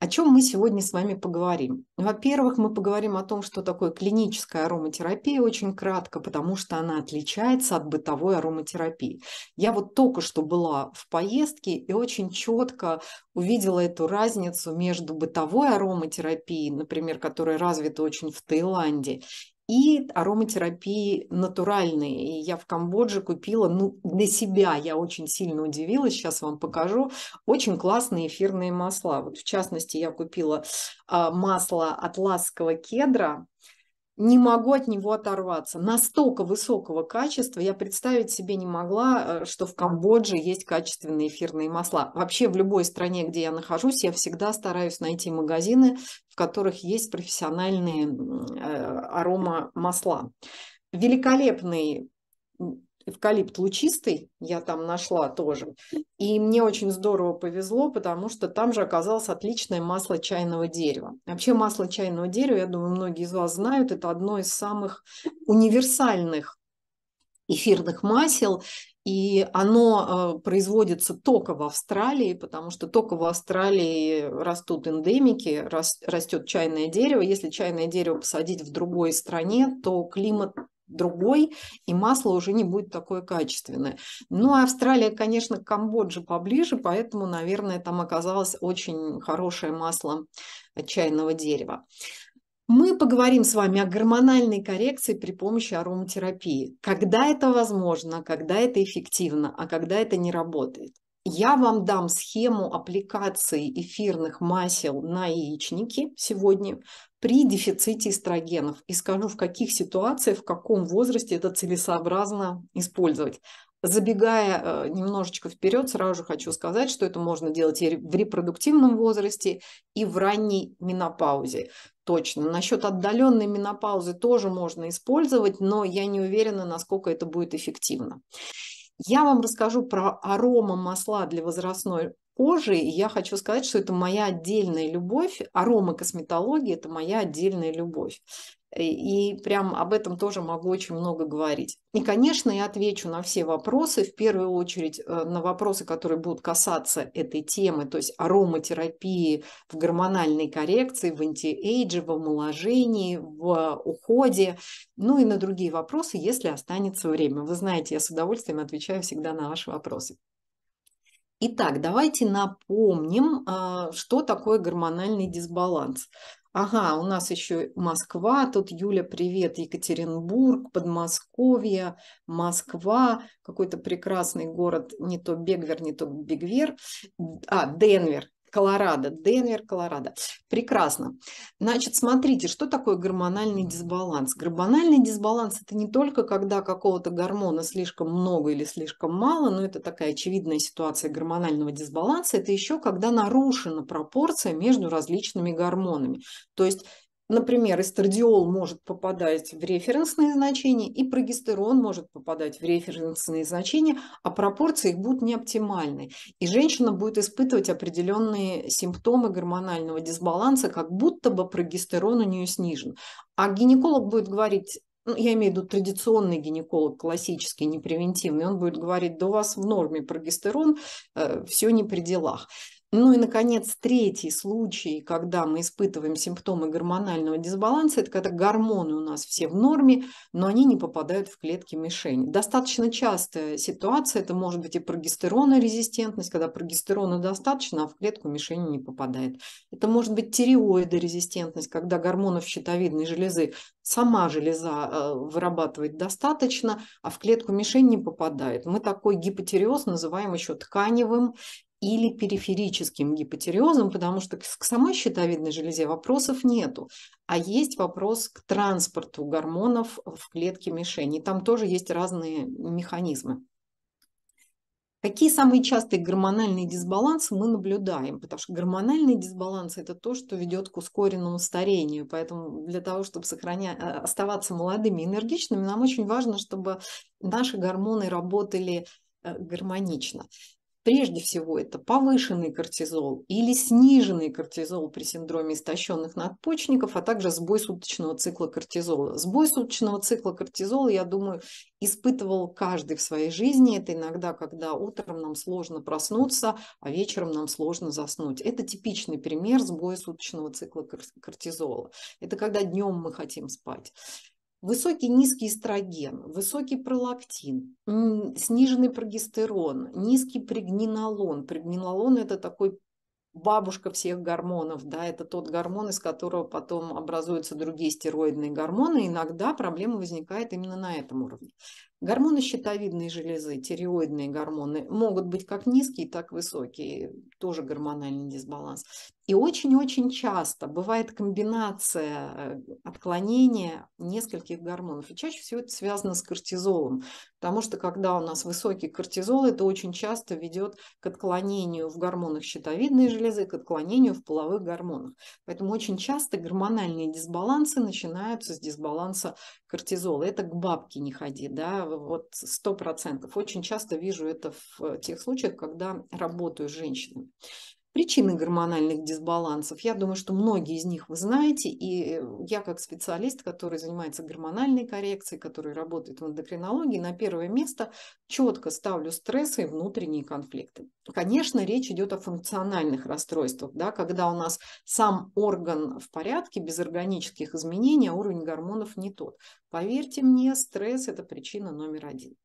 О чем мы сегодня с вами поговорим? Во-первых, мы поговорим о том, что такое клиническая ароматерапия очень кратко, потому что она отличается от бытовой ароматерапии. Я вот только что была в поездке и очень четко увидела эту разницу между бытовой ароматерапией, например, которая развита очень в Таиланде, и ароматерапии натуральные. И я в Камбодже купила, ну, для себя я очень сильно удивилась, сейчас вам покажу, очень классные эфирные масла. Вот в частности, я купила а, масло атласского кедра, не могу от него оторваться. Настолько высокого качества я представить себе не могла, э, что в Камбодже есть качественные эфирные масла. Вообще в любой стране, где я нахожусь, я всегда стараюсь найти магазины, в которых есть профессиональные э, масла. Великолепный эвкалипт лучистый, я там нашла тоже. И мне очень здорово повезло, потому что там же оказалось отличное масло чайного дерева. Вообще масло чайного дерева, я думаю, многие из вас знают, это одно из самых универсальных эфирных масел, и оно э, производится только в Австралии, потому что только в Австралии растут эндемики, растет чайное дерево. Если чайное дерево посадить в другой стране, то климат другой, и масло уже не будет такое качественное. Ну, а Австралия, конечно, к Камбодже поближе, поэтому, наверное, там оказалось очень хорошее масло чайного дерева. Мы поговорим с вами о гормональной коррекции при помощи ароматерапии. Когда это возможно, а когда это эффективно, а когда это не работает. Я вам дам схему аппликации эфирных масел на яичники сегодня при дефиците эстрогенов и скажу, в каких ситуациях, в каком возрасте это целесообразно использовать. Забегая э, немножечко вперед, сразу хочу сказать, что это можно делать и в репродуктивном возрасте, и в ранней менопаузе. Точно. Насчет отдаленной менопаузы тоже можно использовать, но я не уверена, насколько это будет эффективно. Я вам расскажу про арома масла для возрастной кожи, и я хочу сказать, что это моя отдельная любовь. Арома косметологии – это моя отдельная любовь. И прям об этом тоже могу очень много говорить. И, конечно, я отвечу на все вопросы. В первую очередь э, на вопросы, которые будут касаться этой темы, то есть ароматерапии в гормональной коррекции, в антиэйдже, в омоложении, в уходе. Ну и на другие вопросы, если останется время. Вы знаете, я с удовольствием отвечаю всегда на ваши вопросы. Итак, давайте напомним, э, что такое гормональный дисбаланс. Ага, у нас еще Москва, тут Юля, привет, Екатеринбург, Подмосковье, Москва, какой-то прекрасный город, не то Бегвер, не то Бегвер, а, Денвер, Колорадо, Денвер, Колорадо. Прекрасно. Значит, смотрите, что такое гормональный дисбаланс? Гормональный дисбаланс – это не только когда какого-то гормона слишком много или слишком мало, но это такая очевидная ситуация гормонального дисбаланса, это еще когда нарушена пропорция между различными гормонами. То есть например, эстрадиол может попадать в референсные значения, и прогестерон может попадать в референсные значения, а пропорции их будут неоптимальны. И женщина будет испытывать определенные симптомы гормонального дисбаланса, как будто бы прогестерон у нее снижен. А гинеколог будет говорить, ну, я имею в виду традиционный гинеколог, классический, непревентивный, он будет говорить, да у вас в норме прогестерон, э, все не при делах. Ну и, наконец, третий случай, когда мы испытываем симптомы гормонального дисбаланса, это когда гормоны у нас все в норме, но они не попадают в клетки мишени. Достаточно частая ситуация, это может быть и прогестеронная резистентность, когда прогестерона достаточно, а в клетку мишени не попадает. Это может быть тиреоидорезистентность, когда гормонов щитовидной железы сама железа э, вырабатывает достаточно, а в клетку мишени не попадает. Мы такой гипотиреоз называем еще тканевым или периферическим гипотереозом, потому что к самой щитовидной железе вопросов нету, а есть вопрос к транспорту гормонов в клетке мишени. Там тоже есть разные механизмы. Какие самые частые гормональные дисбалансы мы наблюдаем? Потому что гормональные дисбалансы – это то, что ведет к ускоренному старению. Поэтому для того, чтобы сохранять, э, оставаться молодыми и энергичными, нам очень важно, чтобы наши гормоны работали э, гармонично. Прежде всего, это повышенный кортизол или сниженный кортизол при синдроме истощенных надпочечников, а также сбой суточного цикла кортизола. Сбой суточного цикла кортизола, я думаю, испытывал каждый в своей жизни. Это иногда, когда утром нам сложно проснуться, а вечером нам сложно заснуть. Это типичный пример сбоя суточного цикла кортизола. Это когда днем мы хотим спать. Высокий низкий эстроген, высокий пролактин, сниженный прогестерон, низкий прегнинолон. Прегнинолон – это такой бабушка всех гормонов, да, это тот гормон, из которого потом образуются другие стероидные гормоны. Иногда проблема возникает именно на этом уровне. Гормоны щитовидной железы, тиреоидные гормоны, могут быть как низкие, так и высокие, тоже гормональный дисбаланс. И очень-очень часто бывает комбинация э, отклонения нескольких гормонов. И чаще всего это связано с кортизолом, потому что когда у нас высокий кортизол, это очень часто ведет к отклонению в гормонах щитовидной железы, к отклонению в половых гормонах. Поэтому очень часто гормональные дисбалансы начинаются с дисбаланса кортизола. Это к бабке не ходи, да, Э, вот сто процентов. Очень часто вижу это в тех случаях, когда работаю с женщинами. Причины гормональных дисбалансов, я думаю, что многие из них вы знаете, и э, я как специалист, который занимается гормональной коррекцией, который работает в эндокринологии, на первое место четко ставлю стрессы и внутренние конфликты. Конечно, речь идет о функциональных расстройствах, да, когда у нас сам орган в порядке, без органических изменений, а уровень гормонов не тот. Поверьте мне, стресс – это причина номер один.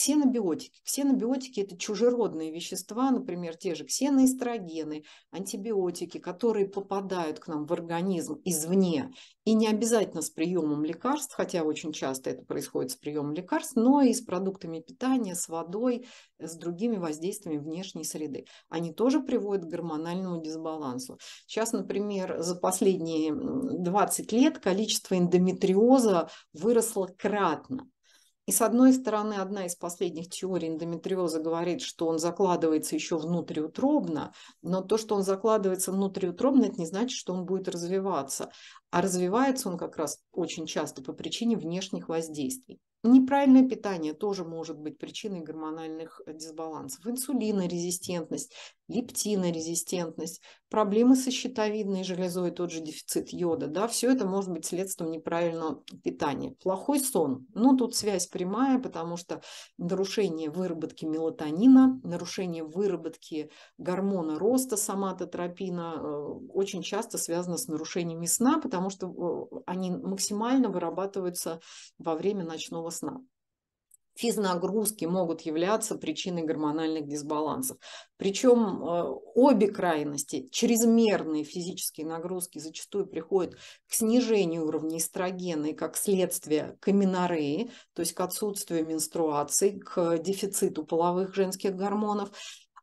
Ксенобиотики. Ксенобиотики – это чужеродные вещества, например, те же ксеноэстрогены, антибиотики, которые попадают к нам в организм извне. И не обязательно с приемом лекарств, хотя очень часто это происходит с приемом лекарств, но и с продуктами питания, с водой, с другими воздействиями внешней среды. Они тоже приводят к гормональному дисбалансу. Сейчас, например, за последние 20 лет количество эндометриоза выросло кратно. И с одной стороны, одна из последних теорий эндометриоза говорит, что он закладывается еще внутриутробно, но то, что он закладывается внутриутробно, это не значит, что он будет развиваться. А развивается он как раз очень часто по причине внешних воздействий. Неправильное питание тоже может быть причиной гормональных э, дисбалансов. Инсулинорезистентность, лептинорезистентность, проблемы со щитовидной железой, тот же дефицит йода. Да, все это может быть следствием неправильного питания. Плохой сон. Ну, тут связь прямая, потому что нарушение выработки мелатонина, нарушение выработки гормона роста соматотропина э, очень часто связано с нарушениями сна, потому что э, они максимально вырабатываются во время ночного короткого сна. Физнагрузки могут являться причиной гормональных дисбалансов. Причем э, обе крайности, чрезмерные физические нагрузки зачастую приходят к снижению уровня эстрогена и как следствие к аминореи, то есть к отсутствию менструации, к дефициту половых женских гормонов.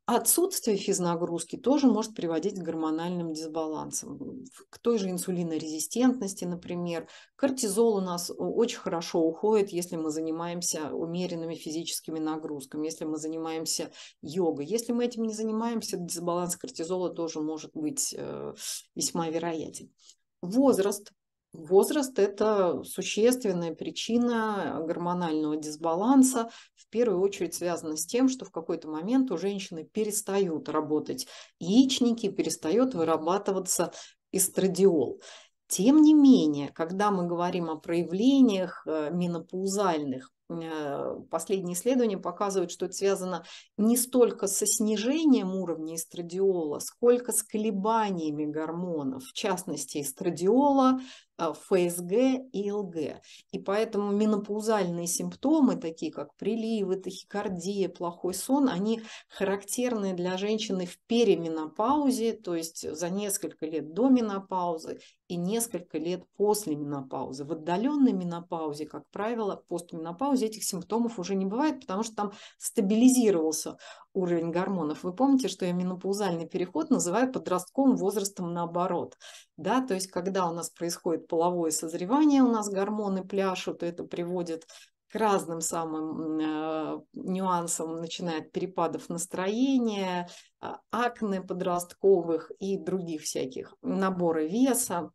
Отсутствие физнагрузки тоже может приводить к гормональным дисбалансам, к той же инсулинорезистентности, например. Кортизол у нас очень хорошо уходит, если мы занимаемся умеренными физическими нагрузками, если мы занимаемся йогой. Если мы этим не занимаемся, дисбаланс кортизола тоже может быть э, весьма вероятен. Возраст Возраст – это существенная причина гормонального дисбаланса, в первую очередь связана с тем, что в какой-то момент у женщины перестают работать яичники, перестает вырабатываться эстрадиол. Тем не менее, когда мы говорим о проявлениях э, менопаузальных, э, последние исследования показывают, что это связано не столько со снижением уровня эстрадиола, сколько с колебаниями гормонов, в частности эстрадиола, а, ФСГ и ЛГ. И поэтому менопаузальные симптомы, такие как приливы, тахикардия, плохой сон, они характерны для женщины в переменопаузе, то есть за несколько лет до менопаузы и несколько лет после менопаузы. В отдаленной менопаузе, как правило, постменопаузе этих симптомов уже не бывает, потому что там стабилизировался уровень гормонов. Вы помните, что я менопаузальный переход называю подростковым возрастом наоборот. Да? То есть, когда у нас происходит половое созревание, у нас гормоны пляшут, это приводит к разным самым э, нюансам, начиная от перепадов настроения, э, акне подростковых и других всяких, наборы веса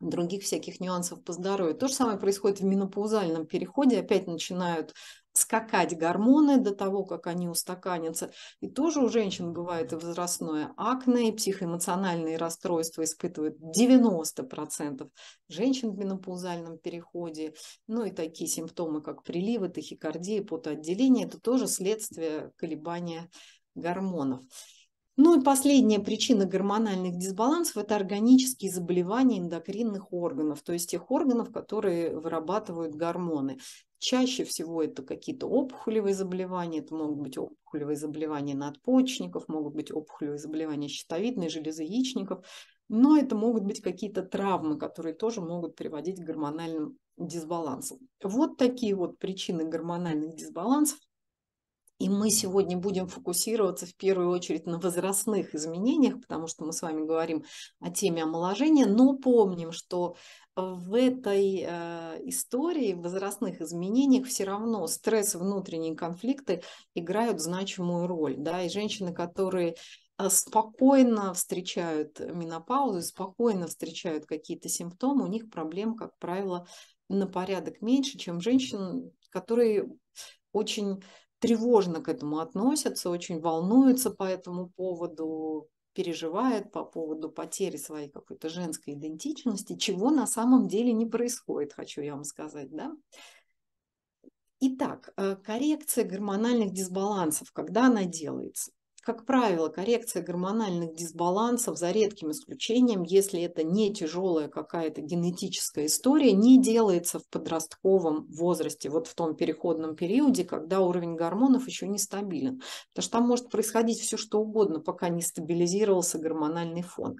других всяких нюансов по здоровью. То же самое происходит в менопаузальном переходе. Опять начинают скакать гормоны до того, как они устаканятся. И тоже у женщин бывает и возрастное акне, и психоэмоциональные расстройства испытывают 90% женщин в менопаузальном переходе. Ну и такие симптомы, как приливы, тахикардия, потоотделение, это тоже следствие колебания гормонов. Ну и последняя причина гормональных дисбалансов – это органические заболевания эндокринных органов, то есть тех органов, которые вырабатывают гормоны. Чаще всего это какие-то опухолевые заболевания, это могут быть опухолевые заболевания надпочечников, могут быть опухолевые заболевания щитовидной железы яичников, но это могут быть какие-то травмы, которые тоже могут приводить к гормональным дисбалансам. Вот такие вот причины гормональных дисбалансов – и мы сегодня будем фокусироваться в первую очередь на возрастных изменениях, потому что мы с вами говорим о теме омоложения, но помним, что в этой э, истории, в возрастных изменениях все равно стресс, внутренние конфликты играют значимую роль. Да? И женщины, которые э, спокойно встречают менопаузу, спокойно встречают какие-то симптомы, у них проблем, как правило, на порядок меньше, чем женщин, которые очень тревожно к этому относятся, очень волнуется по этому поводу, переживает по поводу потери своей какой-то женской идентичности, чего на самом деле не происходит, хочу я вам сказать, да. Итак, э, коррекция гормональных дисбалансов, когда она делается? Как правило, коррекция гормональных дисбалансов, за редким исключением, если это не тяжелая какая-то генетическая история, не делается в подростковом возрасте, вот в том переходном периоде, когда уровень гормонов еще не стабилен. Потому что там может происходить все что угодно, пока не стабилизировался гормональный фон.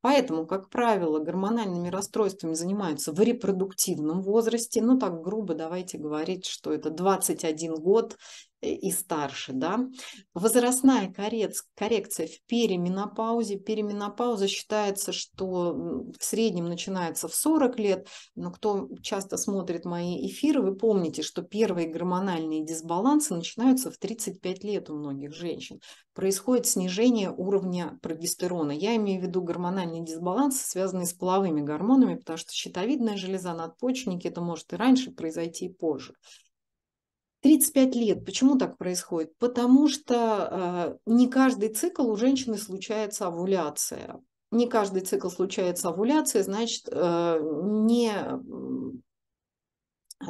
Поэтому, как правило, гормональными расстройствами занимаются в репродуктивном возрасте. Ну, так грубо давайте говорить, что это 21 год Э, и старше, да. Возрастная коррекция в переменопаузе. Переменопауза считается, что в среднем начинается в 40 лет, но кто часто смотрит мои эфиры, вы помните, что первые гормональные дисбалансы начинаются в 35 лет у многих женщин. Происходит снижение уровня прогестерона. Я имею в виду гормональные дисбалансы, связанные с половыми гормонами, потому что щитовидная железа, надпочечники, это может и раньше произойти, и позже. 35 лет. Почему так происходит? Потому что э, не каждый цикл у женщины случается овуляция. Не каждый цикл случается овуляция, значит, э, не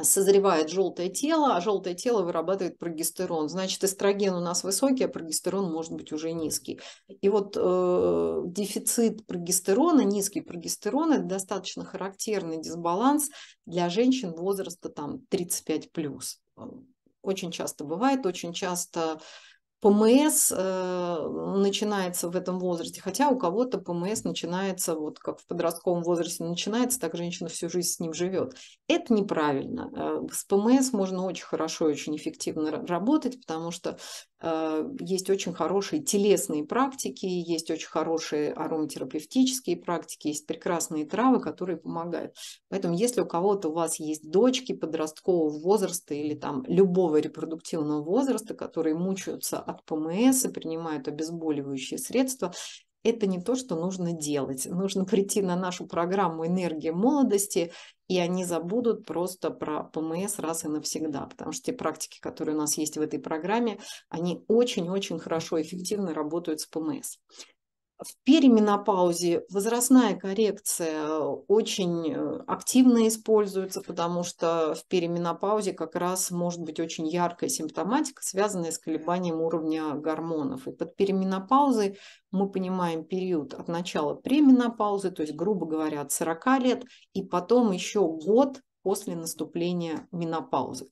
созревает желтое тело, а желтое тело вырабатывает прогестерон. Значит, эстроген у нас высокий, а прогестерон может быть уже низкий. И вот э, дефицит прогестерона, низкий прогестерон, это достаточно характерный дисбаланс для женщин возраста там 35 плюс очень часто бывает, очень часто ПМС э, начинается в этом возрасте, хотя у кого-то ПМС начинается, вот как в подростковом возрасте начинается, так женщина всю жизнь с ним живет. Это неправильно. Э, с ПМС можно очень хорошо и очень эффективно работать, потому что э, есть очень хорошие телесные практики, есть очень хорошие ароматерапевтические практики, есть прекрасные травы, которые помогают. Поэтому если у кого-то у вас есть дочки подросткового возраста или там любого репродуктивного возраста, которые мучаются от ПМС и принимают обезболивающие средства, это не то, что нужно делать. Нужно прийти на нашу программу «Энергия молодости», и они забудут просто про ПМС раз и навсегда, потому что те практики, которые у нас есть в этой программе, они очень-очень хорошо, и эффективно работают с ПМС. В перименопаузе возрастная коррекция э, очень э, активно используется, потому что в перименопаузе как раз может быть очень яркая симптоматика, связанная с колебанием уровня гормонов. И под перименопаузой мы понимаем период от начала пременопаузы, то есть, грубо говоря, от 40 лет, и потом еще год после наступления менопаузы.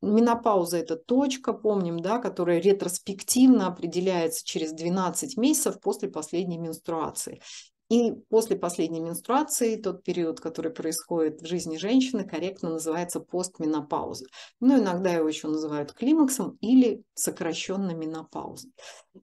Менопауза – это точка, помним, да, которая ретроспективно определяется через 12 месяцев после последней менструации. И после последней менструации тот период, который происходит в жизни женщины, корректно называется постменопауза. Но ну, иногда его еще называют климаксом или сокращенно менопаузой.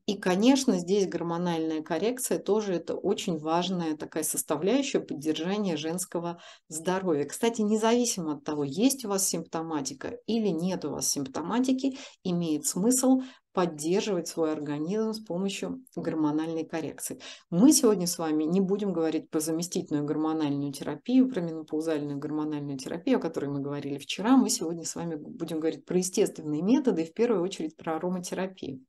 И, конечно, здесь гормональная коррекция тоже это очень важная такая составляющая поддержания женского здоровья. Кстати, независимо от того, есть у вас симптоматика или нет у вас симптоматики, имеет смысл поддерживать свой организм с помощью гормональной коррекции. Мы сегодня с вами не будем говорить про заместительную гормональную терапию, про менопаузальную гормональную терапию, о которой мы говорили вчера. Мы сегодня с вами будем говорить про естественные методы и в первую очередь про ароматерапию.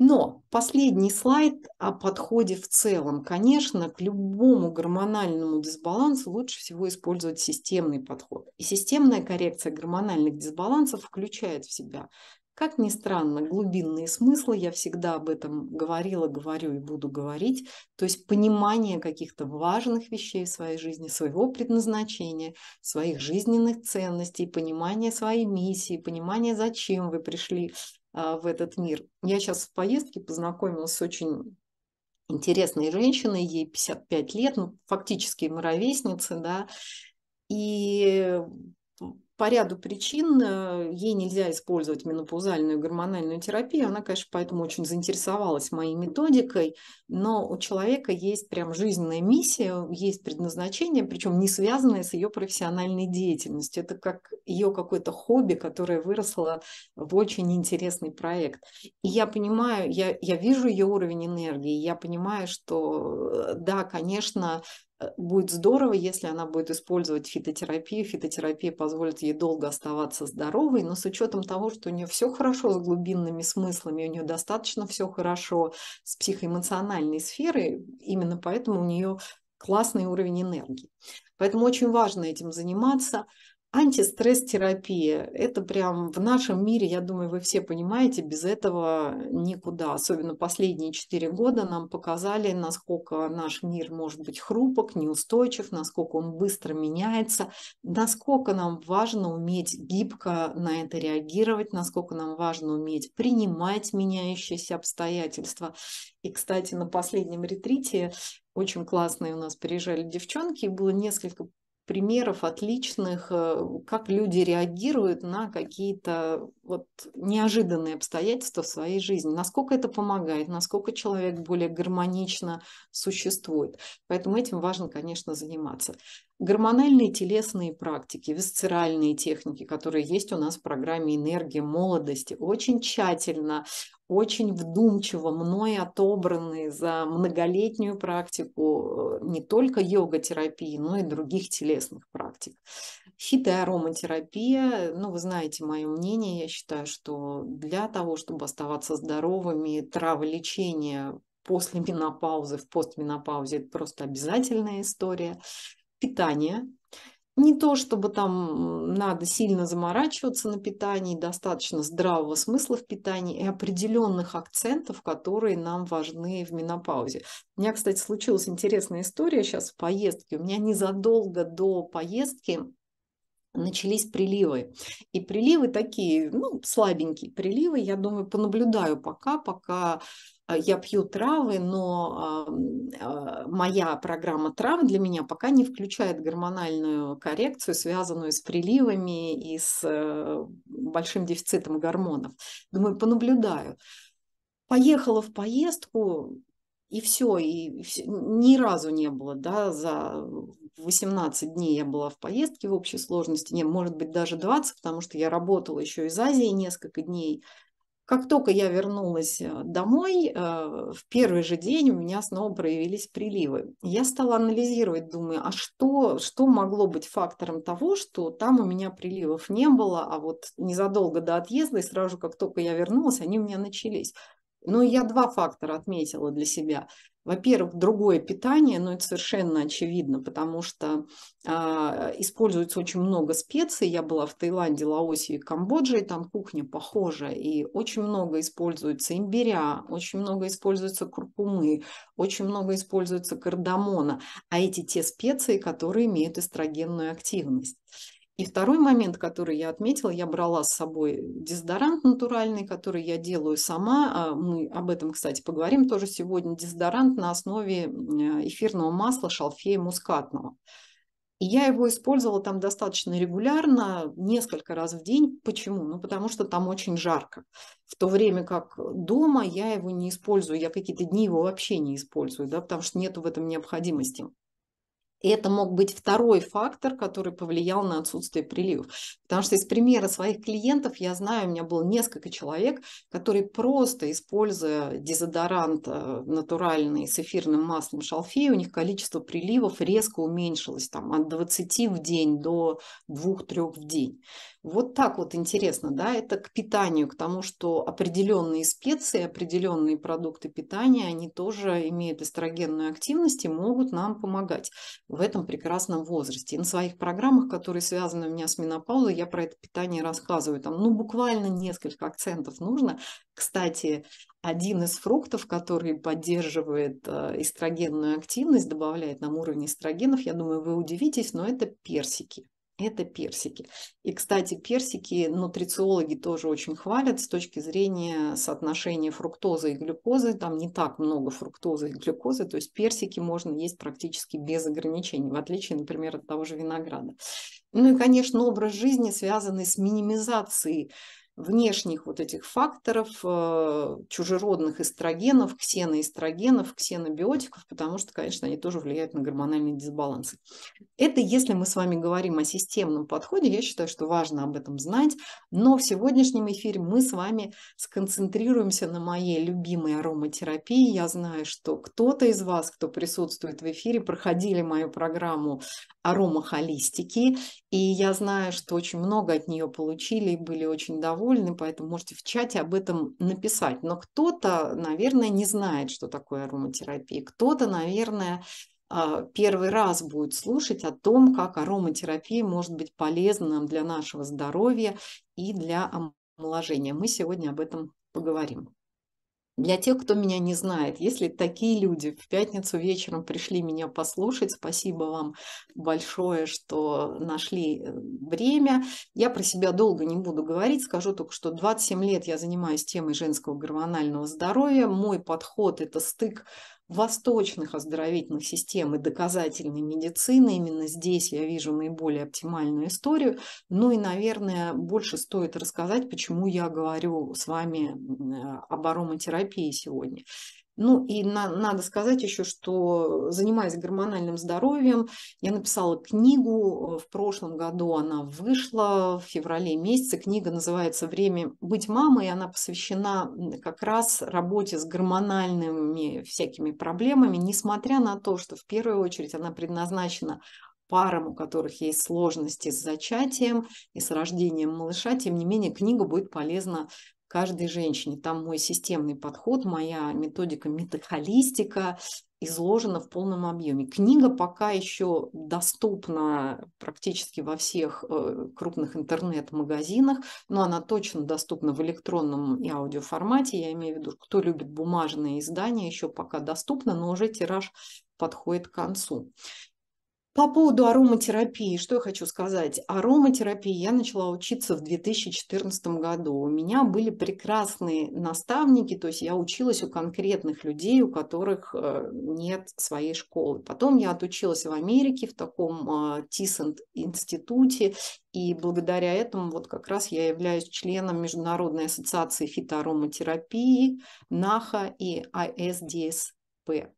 Но последний слайд о подходе в целом. Конечно, к любому гормональному дисбалансу лучше всего использовать системный подход. И системная коррекция гормональных дисбалансов включает в себя как ни странно, глубинные смыслы, я всегда об этом говорила, говорю и буду говорить, то есть понимание каких-то важных вещей в своей жизни, своего предназначения, своих жизненных ценностей, понимание своей миссии, понимание, зачем вы пришли а, в этот мир. Я сейчас в поездке познакомилась с очень интересной женщиной, ей 55 лет, ну, фактически мы ровесницы, да, и по ряду причин э, ей нельзя использовать менопаузальную гормональную терапию. Она, конечно, поэтому очень заинтересовалась моей методикой, но у человека есть прям жизненная миссия, есть предназначение, причем не связанное с ее профессиональной деятельностью. Это как ее какое-то хобби, которое выросло в очень интересный проект. И я понимаю, я, я вижу ее уровень энергии, я понимаю, что э, да, конечно, Э, будет здорово, если она будет использовать фитотерапию. Фитотерапия позволит ей долго оставаться здоровой, но с учетом того, что у нее все хорошо с глубинными смыслами, у нее достаточно все хорошо с психоэмоциональной сферой, именно поэтому у нее классный уровень энергии. Поэтому очень важно этим заниматься. Антистресс-терапия – это прям в нашем мире, я думаю, вы все понимаете, без этого никуда. Особенно последние четыре года нам показали, насколько наш мир может быть хрупок, неустойчив, насколько он быстро меняется, насколько нам важно уметь гибко на это реагировать, насколько нам важно уметь принимать меняющиеся обстоятельства. И, кстати, на последнем ретрите очень классные у нас приезжали девчонки, и было несколько примеров отличных, э, как люди реагируют на какие-то вот неожиданные обстоятельства в своей жизни, насколько это помогает, насколько человек более гармонично существует. Поэтому этим важно, конечно, заниматься. Гормональные телесные практики, висцеральные техники, которые есть у нас в программе «Энергия молодости», очень тщательно очень вдумчиво мной отобранные за многолетнюю практику э, не только йога-терапии, но и других телесных практик. Хит и ароматерапия, ну, вы знаете мое мнение, я считаю, что для того, чтобы оставаться здоровыми, траволечение после менопаузы, в постменопаузе, это просто обязательная история. Питание, не то, чтобы там надо сильно заморачиваться на питании, достаточно здравого смысла в питании и определенных акцентов, которые нам важны в менопаузе. У меня, кстати, случилась интересная история сейчас в поездке. У меня незадолго до поездки начались приливы. И приливы такие, ну, слабенькие приливы, я думаю, понаблюдаю пока, пока э, я пью травы, но а, моя программа трав для меня пока не включает гормональную коррекцию, связанную с приливами и с э, большим дефицитом гормонов. Думаю, понаблюдаю. Поехала в поездку, и все, и все, ни разу не было, да, за 18 дней я была в поездке в общей сложности, не, может быть, даже 20, потому что я работала еще из Азии несколько дней. Как только я вернулась э, домой, э, в первый же день у меня снова проявились приливы. Я стала анализировать, думаю, а что, что могло быть фактором того, что там у меня приливов не было, а вот незадолго до отъезда и сразу как только я вернулась, они у меня начались. Но я два фактора отметила для себя – во-первых, другое питание, но это совершенно очевидно, потому что а, используется очень много специй. Я была в Таиланде, Лаосе и Камбодже, и там кухня похожа. И очень много используется имбиря, очень много используется куркумы, очень много используется кардамона. А эти те специи, которые имеют эстрогенную активность. И второй момент, который я отметила, я брала с собой дезодорант натуральный, который я делаю сама. А, мы об этом, кстати, поговорим тоже сегодня. Дезодорант на основе э, эфирного масла шалфея мускатного. И я его использовала там достаточно регулярно, несколько раз в день. Почему? Ну, потому что там очень жарко. В то время как дома я его не использую, я какие-то дни его вообще не использую, да, потому что нету в этом необходимости это мог быть второй фактор, который повлиял на отсутствие приливов. Потому что из примера своих клиентов я знаю, у меня было несколько человек, которые просто, используя дезодорант э, натуральный с эфирным маслом шалфея, у них количество приливов резко уменьшилось там, от 20 в день до 2-3 в день. Вот так вот интересно, да, это к питанию, к тому, что определенные специи, определенные продукты питания, они тоже имеют эстрогенную активность и могут нам помогать в этом прекрасном возрасте. И на своих программах, которые связаны у меня с менопаузой, я про это питание рассказываю. Там, ну, буквально несколько акцентов нужно. Кстати, один из фруктов, который поддерживает э, эстрогенную активность, добавляет нам уровень эстрогенов, я думаю, вы удивитесь, но это персики это персики. И, кстати, персики нутрициологи тоже очень хвалят с точки зрения соотношения фруктозы и глюкозы. Там не так много фруктозы и глюкозы, то есть персики можно есть практически без ограничений, в отличие, например, от того же винограда. Ну и, конечно, образ жизни, связанный с минимизацией внешних вот этих факторов, э, чужеродных эстрогенов, ксеноэстрогенов, ксенобиотиков, потому что, конечно, они тоже влияют на гормональные дисбалансы. Это если мы с вами говорим о системном подходе, я считаю, что важно об этом знать, но в сегодняшнем эфире мы с вами сконцентрируемся на моей любимой ароматерапии. Я знаю, что кто-то из вас, кто присутствует в эфире, проходили мою программу аромахолистики, и я знаю, что очень много от нее получили и были очень довольны, поэтому можете в чате об этом написать. Но кто-то, наверное, не знает, что такое ароматерапия. Кто-то, наверное, а, первый раз будет слушать о том, как ароматерапия может быть полезна нам для нашего здоровья и для омоложения. Мы сегодня об этом поговорим. Для тех, кто меня не знает, если такие люди в пятницу вечером пришли меня послушать, спасибо вам большое, что нашли э, время. Я про себя долго не буду говорить, скажу только, что 27 лет я занимаюсь темой женского гормонального здоровья. Мой подход – это стык восточных оздоровительных систем и доказательной медицины. Именно здесь я вижу наиболее оптимальную историю. Ну и, наверное, больше стоит рассказать, почему я говорю с вами об ароматерапии сегодня. Ну и на, надо сказать еще, что занимаясь гормональным здоровьем, я написала книгу, э, в прошлом году она вышла, в феврале месяце. Книга называется «Время быть мамой», и она посвящена как раз работе с гормональными всякими проблемами, несмотря на то, что в первую очередь она предназначена парам, у которых есть сложности с зачатием и с рождением малыша, тем не менее книга будет полезна каждой женщине. Там мой системный подход, моя методика метахолистика изложена в полном объеме. Книга пока еще доступна практически во всех э, крупных интернет-магазинах, но она точно доступна в электронном и аудиоформате. Я имею в виду, кто любит бумажные издания, еще пока доступна, но уже тираж подходит к концу. По поводу ароматерапии, что я хочу сказать. Ароматерапии я начала учиться в 2014 году. У меня были прекрасные наставники, то есть я училась у конкретных людей, у которых э, нет своей школы. Потом я отучилась в Америке в таком а, Тисент институте, и благодаря этому вот как раз я являюсь членом Международной ассоциации фитоароматерапии, НАХА и ISDSP. А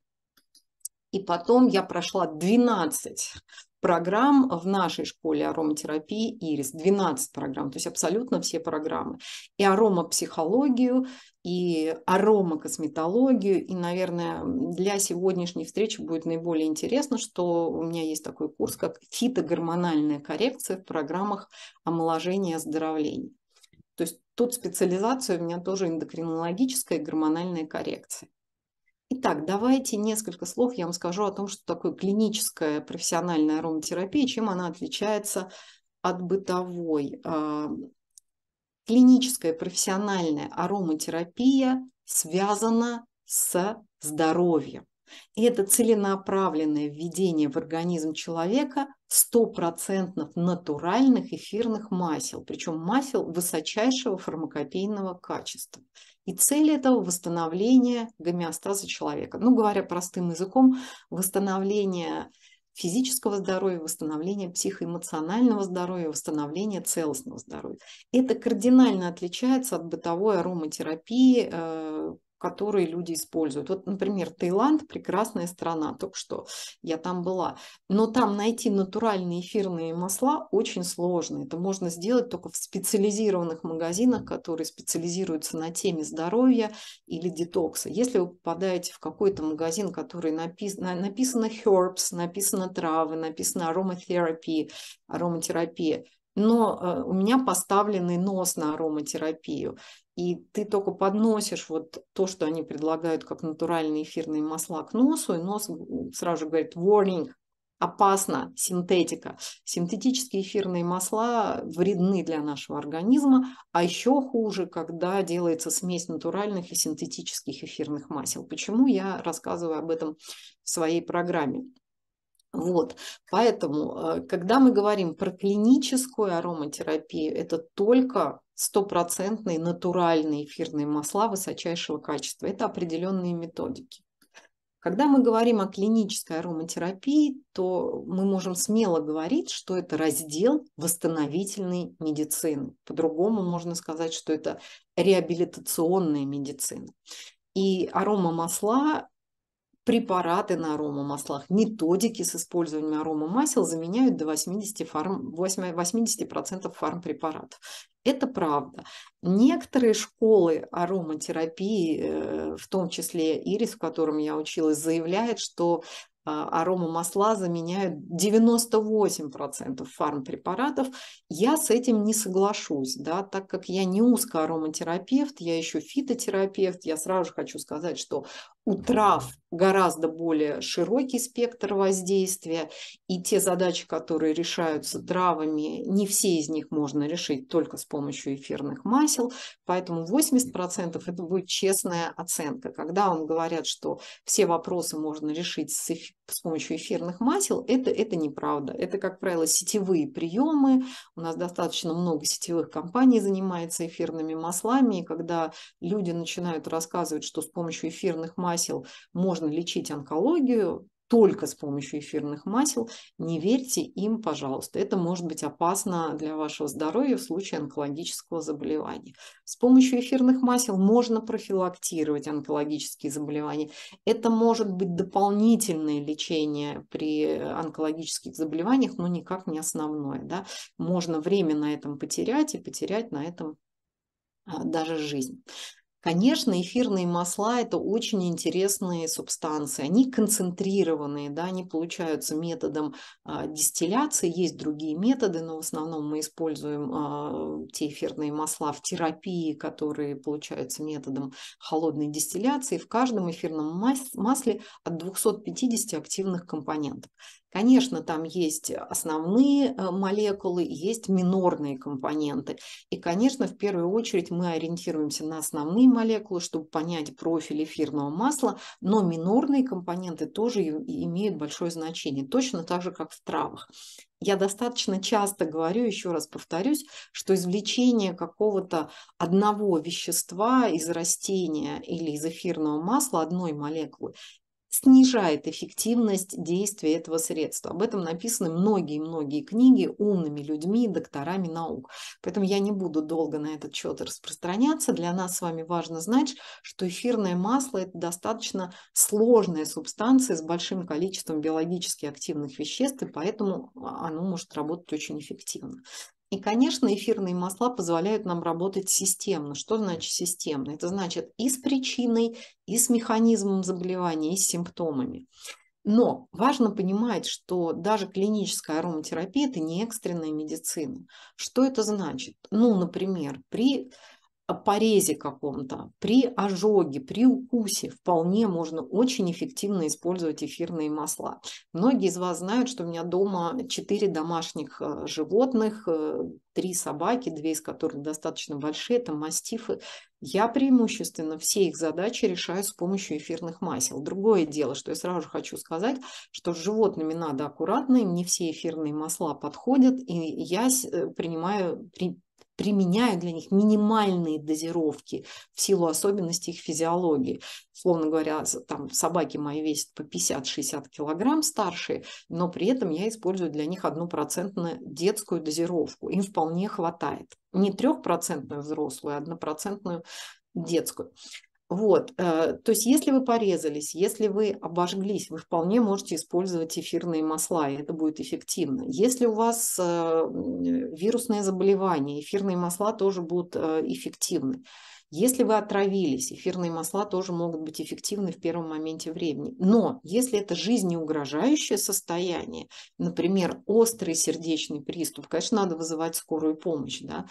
и потом я прошла 12 программ в нашей школе ароматерапии ИРИС, 12 программ, то есть абсолютно все программы. И аромапсихологию, и аромакосметологию, и, наверное, для сегодняшней встречи будет наиболее интересно, что у меня есть такой курс, как фитогормональная коррекция в программах омоложения и оздоровления. То есть тут специализация у меня тоже эндокринологическая гормональная коррекция. Итак, давайте несколько слов я вам скажу о том, что такое клиническая профессиональная ароматерапия, чем она отличается от бытовой. А, клиническая профессиональная ароматерапия связана с здоровьем. И это целенаправленное введение в организм человека стопроцентных натуральных эфирных масел, причем масел высочайшего фармакопейного качества. И цель этого – восстановление гомеостаза человека. Ну, говоря простым языком, восстановление физического здоровья, восстановление психоэмоционального здоровья, восстановление целостного здоровья. Это кардинально отличается от бытовой ароматерапии, э, которые люди используют. Вот, например, Таиланд – прекрасная страна, только что я там была. Но там найти натуральные эфирные масла очень сложно. Это можно сделать только в специализированных магазинах, которые специализируются на теме здоровья или детокса. Если вы попадаете в какой-то магазин, который напис... написано herbs, написано травы, написано ароматерапия, ароматерапия, но э, у меня поставленный нос на ароматерапию и ты только подносишь вот то, что они предлагают как натуральные эфирные масла к носу, и нос сразу же говорит warning, опасно, синтетика. Синтетические эфирные масла вредны для нашего организма, а еще хуже, когда делается смесь натуральных и синтетических эфирных масел. Почему я рассказываю об этом в своей программе? Вот. Поэтому, а, когда мы говорим про клиническую ароматерапию, это только стопроцентные натуральные эфирные масла высочайшего качества. Это определенные методики. Когда мы говорим о клинической ароматерапии, то мы можем смело говорить, что это раздел восстановительной медицины. По-другому можно сказать, что это реабилитационная медицина. И арома масла препараты на аромамаслах, методики с использованием аромамасел заменяют до 80%, фарм, 80 фармпрепаратов. Это правда. Некоторые школы ароматерапии, э, в том числе Ирис, в котором я училась, заявляет, что а, аромамасла заменяют 98% фармпрепаратов. Я с этим не соглашусь, да, так как я не узко ароматерапевт, я еще фитотерапевт, я сразу же хочу сказать, что у трав гораздо более широкий спектр воздействия, и те задачи, которые решаются травами, не все из них можно решить только с помощью эфирных масел красил, поэтому 80% это будет честная оценка. Когда вам говорят, что все вопросы можно решить с, эф... с помощью эфирных масел, это, это неправда. Это, как правило, сетевые приемы. У нас достаточно много сетевых компаний занимается эфирными маслами, и когда люди начинают рассказывать, что с помощью эфирных масел можно лечить онкологию, только с помощью эфирных масел. Не верьте им, пожалуйста. Это может быть опасно для вашего здоровья в случае онкологического заболевания. С помощью эфирных масел можно профилактировать онкологические заболевания. Это может быть дополнительное лечение при онкологических заболеваниях, но никак не основное. Да? Можно время на этом потерять и потерять на этом а, даже жизнь. Конечно, эфирные масла – это очень интересные субстанции. Они концентрированные, да, они получаются методом э, дистилляции. Есть другие методы, но в основном мы используем э, те эфирные масла в терапии, которые получаются методом холодной дистилляции. В каждом эфирном масле от 250 активных компонентов. Конечно, там есть основные э, молекулы, есть минорные компоненты. И, конечно, в первую очередь мы ориентируемся на основные молекулы, чтобы понять профиль эфирного масла, но минорные компоненты тоже имеют большое значение, точно так же, как в травах. Я достаточно часто говорю, еще раз повторюсь, что извлечение какого-то одного вещества из растения или из эфирного масла, одной молекулы, снижает эффективность действия этого средства. Об этом написаны многие-многие книги умными людьми, докторами наук. Поэтому я не буду долго на этот счет распространяться. Для нас с вами важно знать, что эфирное масло – это достаточно сложная субстанция с большим количеством биологически активных веществ, и поэтому а, оно может работать очень эффективно. И, конечно, эфирные масла позволяют нам работать системно. Что значит системно? Это значит и с причиной, и с механизмом заболевания, и с симптомами. Но важно понимать, что даже клиническая ароматерапия – это не экстренная медицина. Что это значит? Ну, например, при Э, порезе каком-то, при ожоге, при укусе вполне можно очень эффективно использовать эфирные масла. Многие из вас знают, что у меня дома 4 домашних э, животных, 3 э, собаки, 2 из которых достаточно большие, это мастифы. Я преимущественно все их задачи решаю с помощью эфирных масел. Другое дело, что я сразу же хочу сказать, что с животными надо аккуратно, не все эфирные масла подходят, и я принимаю, при, применяют для них минимальные дозировки в силу особенностей их физиологии. Словно говоря, там собаки мои весят по 50-60 килограмм старшие, но при этом я использую для них однопроцентную детскую дозировку. Им вполне хватает. Не трехпроцентную взрослую, а однопроцентную детскую. Вот, э, то есть если вы порезались, если вы обожглись, вы вполне можете использовать эфирные масла, и это будет эффективно. Если у вас э, э, вирусное заболевание, эфирные масла тоже будут эффективны. Если вы отравились, эфирные масла тоже могут быть эффективны в первом моменте времени. Но если это жизнеугрожающее состояние, например, острый сердечный приступ, конечно, надо вызывать скорую помощь, да,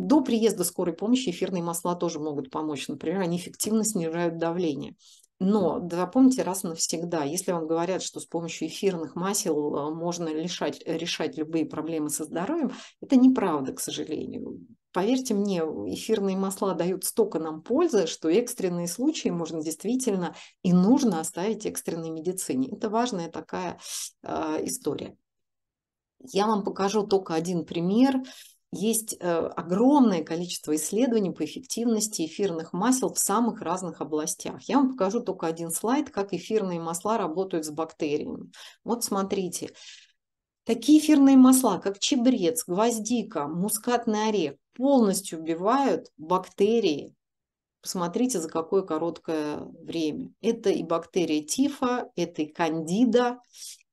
до приезда скорой помощи эфирные масла тоже могут помочь. Например, они эффективно снижают давление. Но запомните раз и навсегда, если вам говорят, что с помощью эфирных масел э, можно лишать, решать любые проблемы со здоровьем, это неправда, к сожалению. Поверьте мне, эфирные масла дают столько нам пользы, что экстренные случаи можно действительно и нужно оставить экстренной медицине. Это важная такая э, история. Я вам покажу только один пример есть э, огромное количество исследований по эффективности эфирных масел в самых разных областях. Я вам покажу только один слайд, как эфирные масла работают с бактериями. Вот смотрите. Такие эфирные масла, как чебрец, гвоздика, мускатный орех, полностью убивают бактерии. Посмотрите, за какое короткое время. Это и бактерия тифа, это и кандида,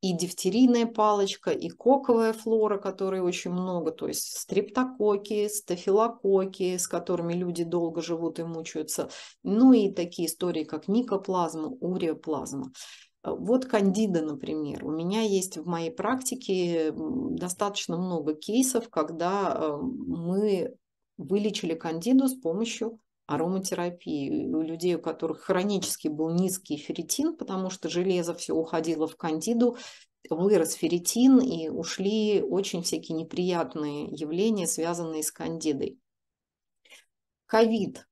и дифтерийная палочка, и коковая флора, которой очень много, то есть стрептококи, стафилококи, с которыми люди долго живут и мучаются, ну и такие истории, как микоплазма, уреоплазма. Э, вот кандида, например. У меня есть в моей практике достаточно много кейсов, когда э, мы вылечили кандиду с помощью ароматерапии, у людей, у которых хронически был низкий ферритин, потому что железо все уходило в кандиду, вырос ферритин и ушли очень всякие неприятные явления, связанные с кандидой. Ковид.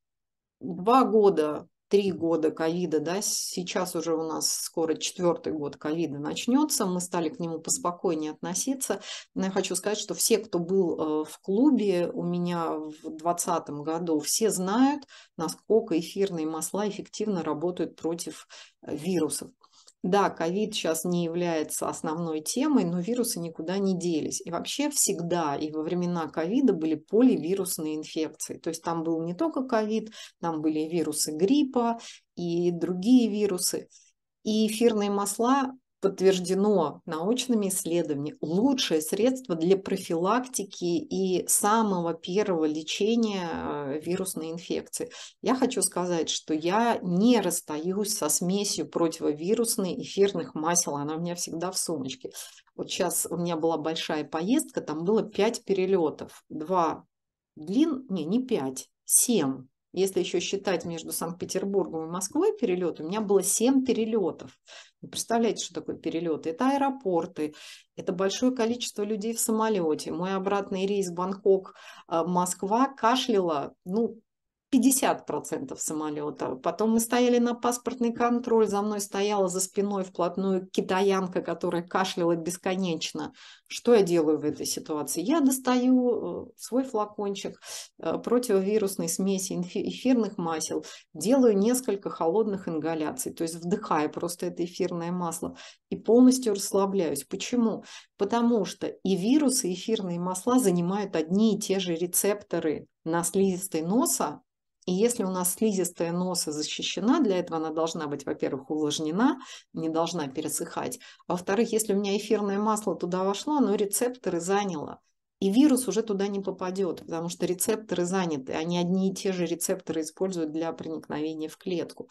Два года три года ковида, да, сейчас уже у нас скоро четвертый год ковида начнется, мы стали к нему поспокойнее относиться. Но я хочу сказать, что все, кто был э, в клубе у меня в 2020 году, все знают, насколько эфирные масла эффективно работают против э, вирусов. Да, ковид сейчас не является основной темой, но вирусы никуда не делись. И вообще всегда и во времена ковида были поливирусные инфекции. То есть там был не только ковид, там были вирусы гриппа и другие вирусы. И эфирные масла подтверждено научными исследованиями, лучшее средство для профилактики и самого первого лечения э, вирусной инфекции. Я хочу сказать, что я не расстаюсь со смесью противовирусной эфирных масел, она у меня всегда в сумочке. Вот сейчас у меня была большая поездка, там было 5 перелетов, 2 длин, не, не 5, 7 если еще считать между Санкт-Петербургом и Москвой перелет, у меня было 7 перелетов. Вы представляете, что такое перелет? Это аэропорты, это большое количество людей в самолете. Мой обратный рейс Бангкок-Москва э, кашляла, ну, 50% самолета. Потом мы стояли на паспортный контроль, за мной стояла за спиной вплотную китаянка, которая кашляла бесконечно. Что я делаю в этой ситуации? Я достаю э, свой флакончик э, противовирусной смеси эфирных масел, делаю несколько холодных ингаляций, то есть вдыхая просто это эфирное масло и полностью расслабляюсь. Почему? Потому что и вирусы, и эфирные масла занимают одни и те же рецепторы на слизистой носа, и если у нас слизистая носа защищена, для этого она должна быть, во-первых, увлажнена, не должна пересыхать. во-вторых, если у меня эфирное масло туда вошло, оно рецепторы заняло. И вирус уже туда не попадет, потому что рецепторы заняты. Они одни и те же рецепторы используют для проникновения в клетку.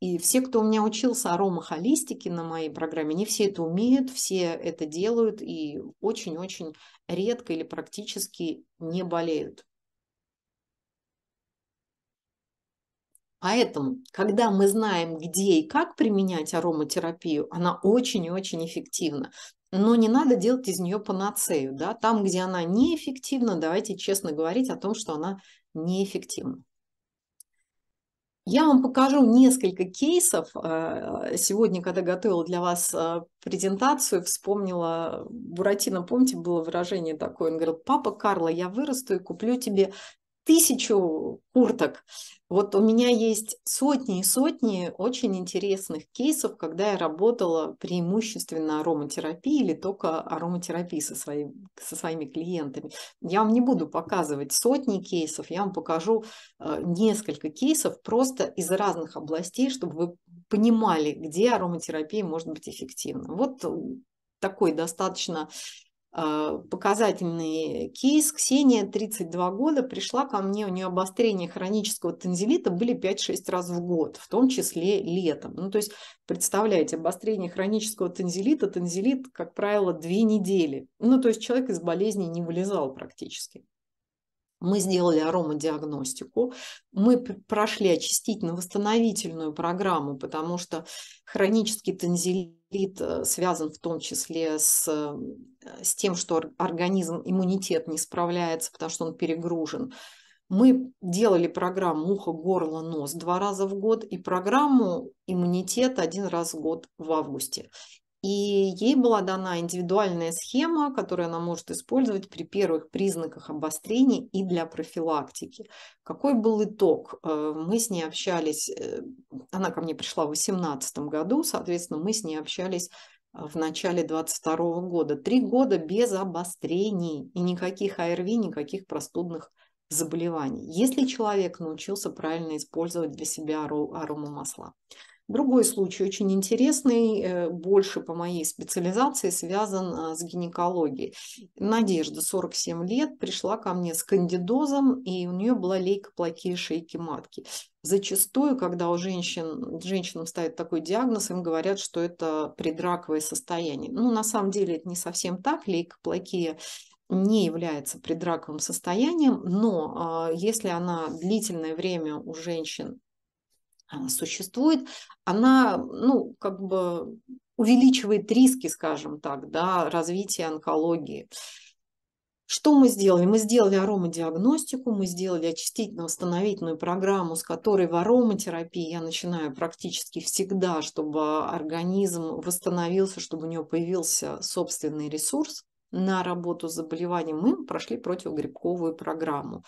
И все, кто у меня учился аромахолистике на моей программе, не все это умеют, все это делают и очень-очень редко или практически не болеют. Поэтому, когда мы знаем, где и как применять ароматерапию, она очень и очень эффективна. Но не надо делать из нее панацею. Да? Там, где она неэффективна, давайте честно говорить о том, что она неэффективна. Я вам покажу несколько кейсов. Э, сегодня, когда готовила для вас э, презентацию, вспомнила Буратино, помните, было выражение такое, он говорил, папа Карло, я вырасту и куплю тебе тысячу курток. Вот у меня есть сотни и сотни очень интересных кейсов, когда я работала преимущественно ароматерапией или только ароматерапией со, своим, со своими клиентами. Я вам не буду показывать сотни кейсов, я вам покажу э, несколько кейсов просто из разных областей, чтобы вы понимали, где ароматерапия может быть эффективна. Вот такой достаточно а, показательный кейс. Ксения, 32 года, пришла ко мне, у нее обострение хронического танзелита были 5-6 раз в год, в том числе летом. Ну, то есть, представляете, обострение хронического танзелита, танзелит, как правило, две недели. Ну, то есть человек из болезни не вылезал практически мы сделали аромадиагностику, мы прошли очистительно-восстановительную программу, потому что хронический танзелит э, связан в том числе с, э, с тем, что организм, иммунитет не справляется, потому что он перегружен. Мы делали программу ухо, горло, нос два раза в год и программу иммунитет один раз в год в августе. И ей была дана индивидуальная схема, которую она может использовать при первых признаках обострения и для профилактики. Какой был итог? Э, мы с ней общались, э, она ко мне пришла в 2018 году, соответственно, мы с ней общались э, в начале 22 года. Три года без обострений и никаких АРВИ, никаких простудных заболеваний. Если человек научился правильно использовать для себя арома масла. Другой случай очень интересный, э, больше по моей специализации, связан э, с гинекологией. Надежда, 47 лет, пришла ко мне с кандидозом, и у нее была лейкоплакия шейки матки. Зачастую, когда у женщин, женщинам ставят такой диагноз, им говорят, что это предраковое состояние. Ну, на самом деле это не совсем так. Лейкоплакия не является предраковым состоянием, но а, если она длительное время у женщин а, существует, она, ну, как бы увеличивает риски, скажем так, да, развития онкологии. Что мы сделали? Мы сделали аромадиагностику, мы сделали очистительно-восстановительную программу, с которой в ароматерапии я начинаю практически всегда, чтобы организм восстановился, чтобы у него появился собственный ресурс на работу с заболеванием. Мы прошли противогрибковую программу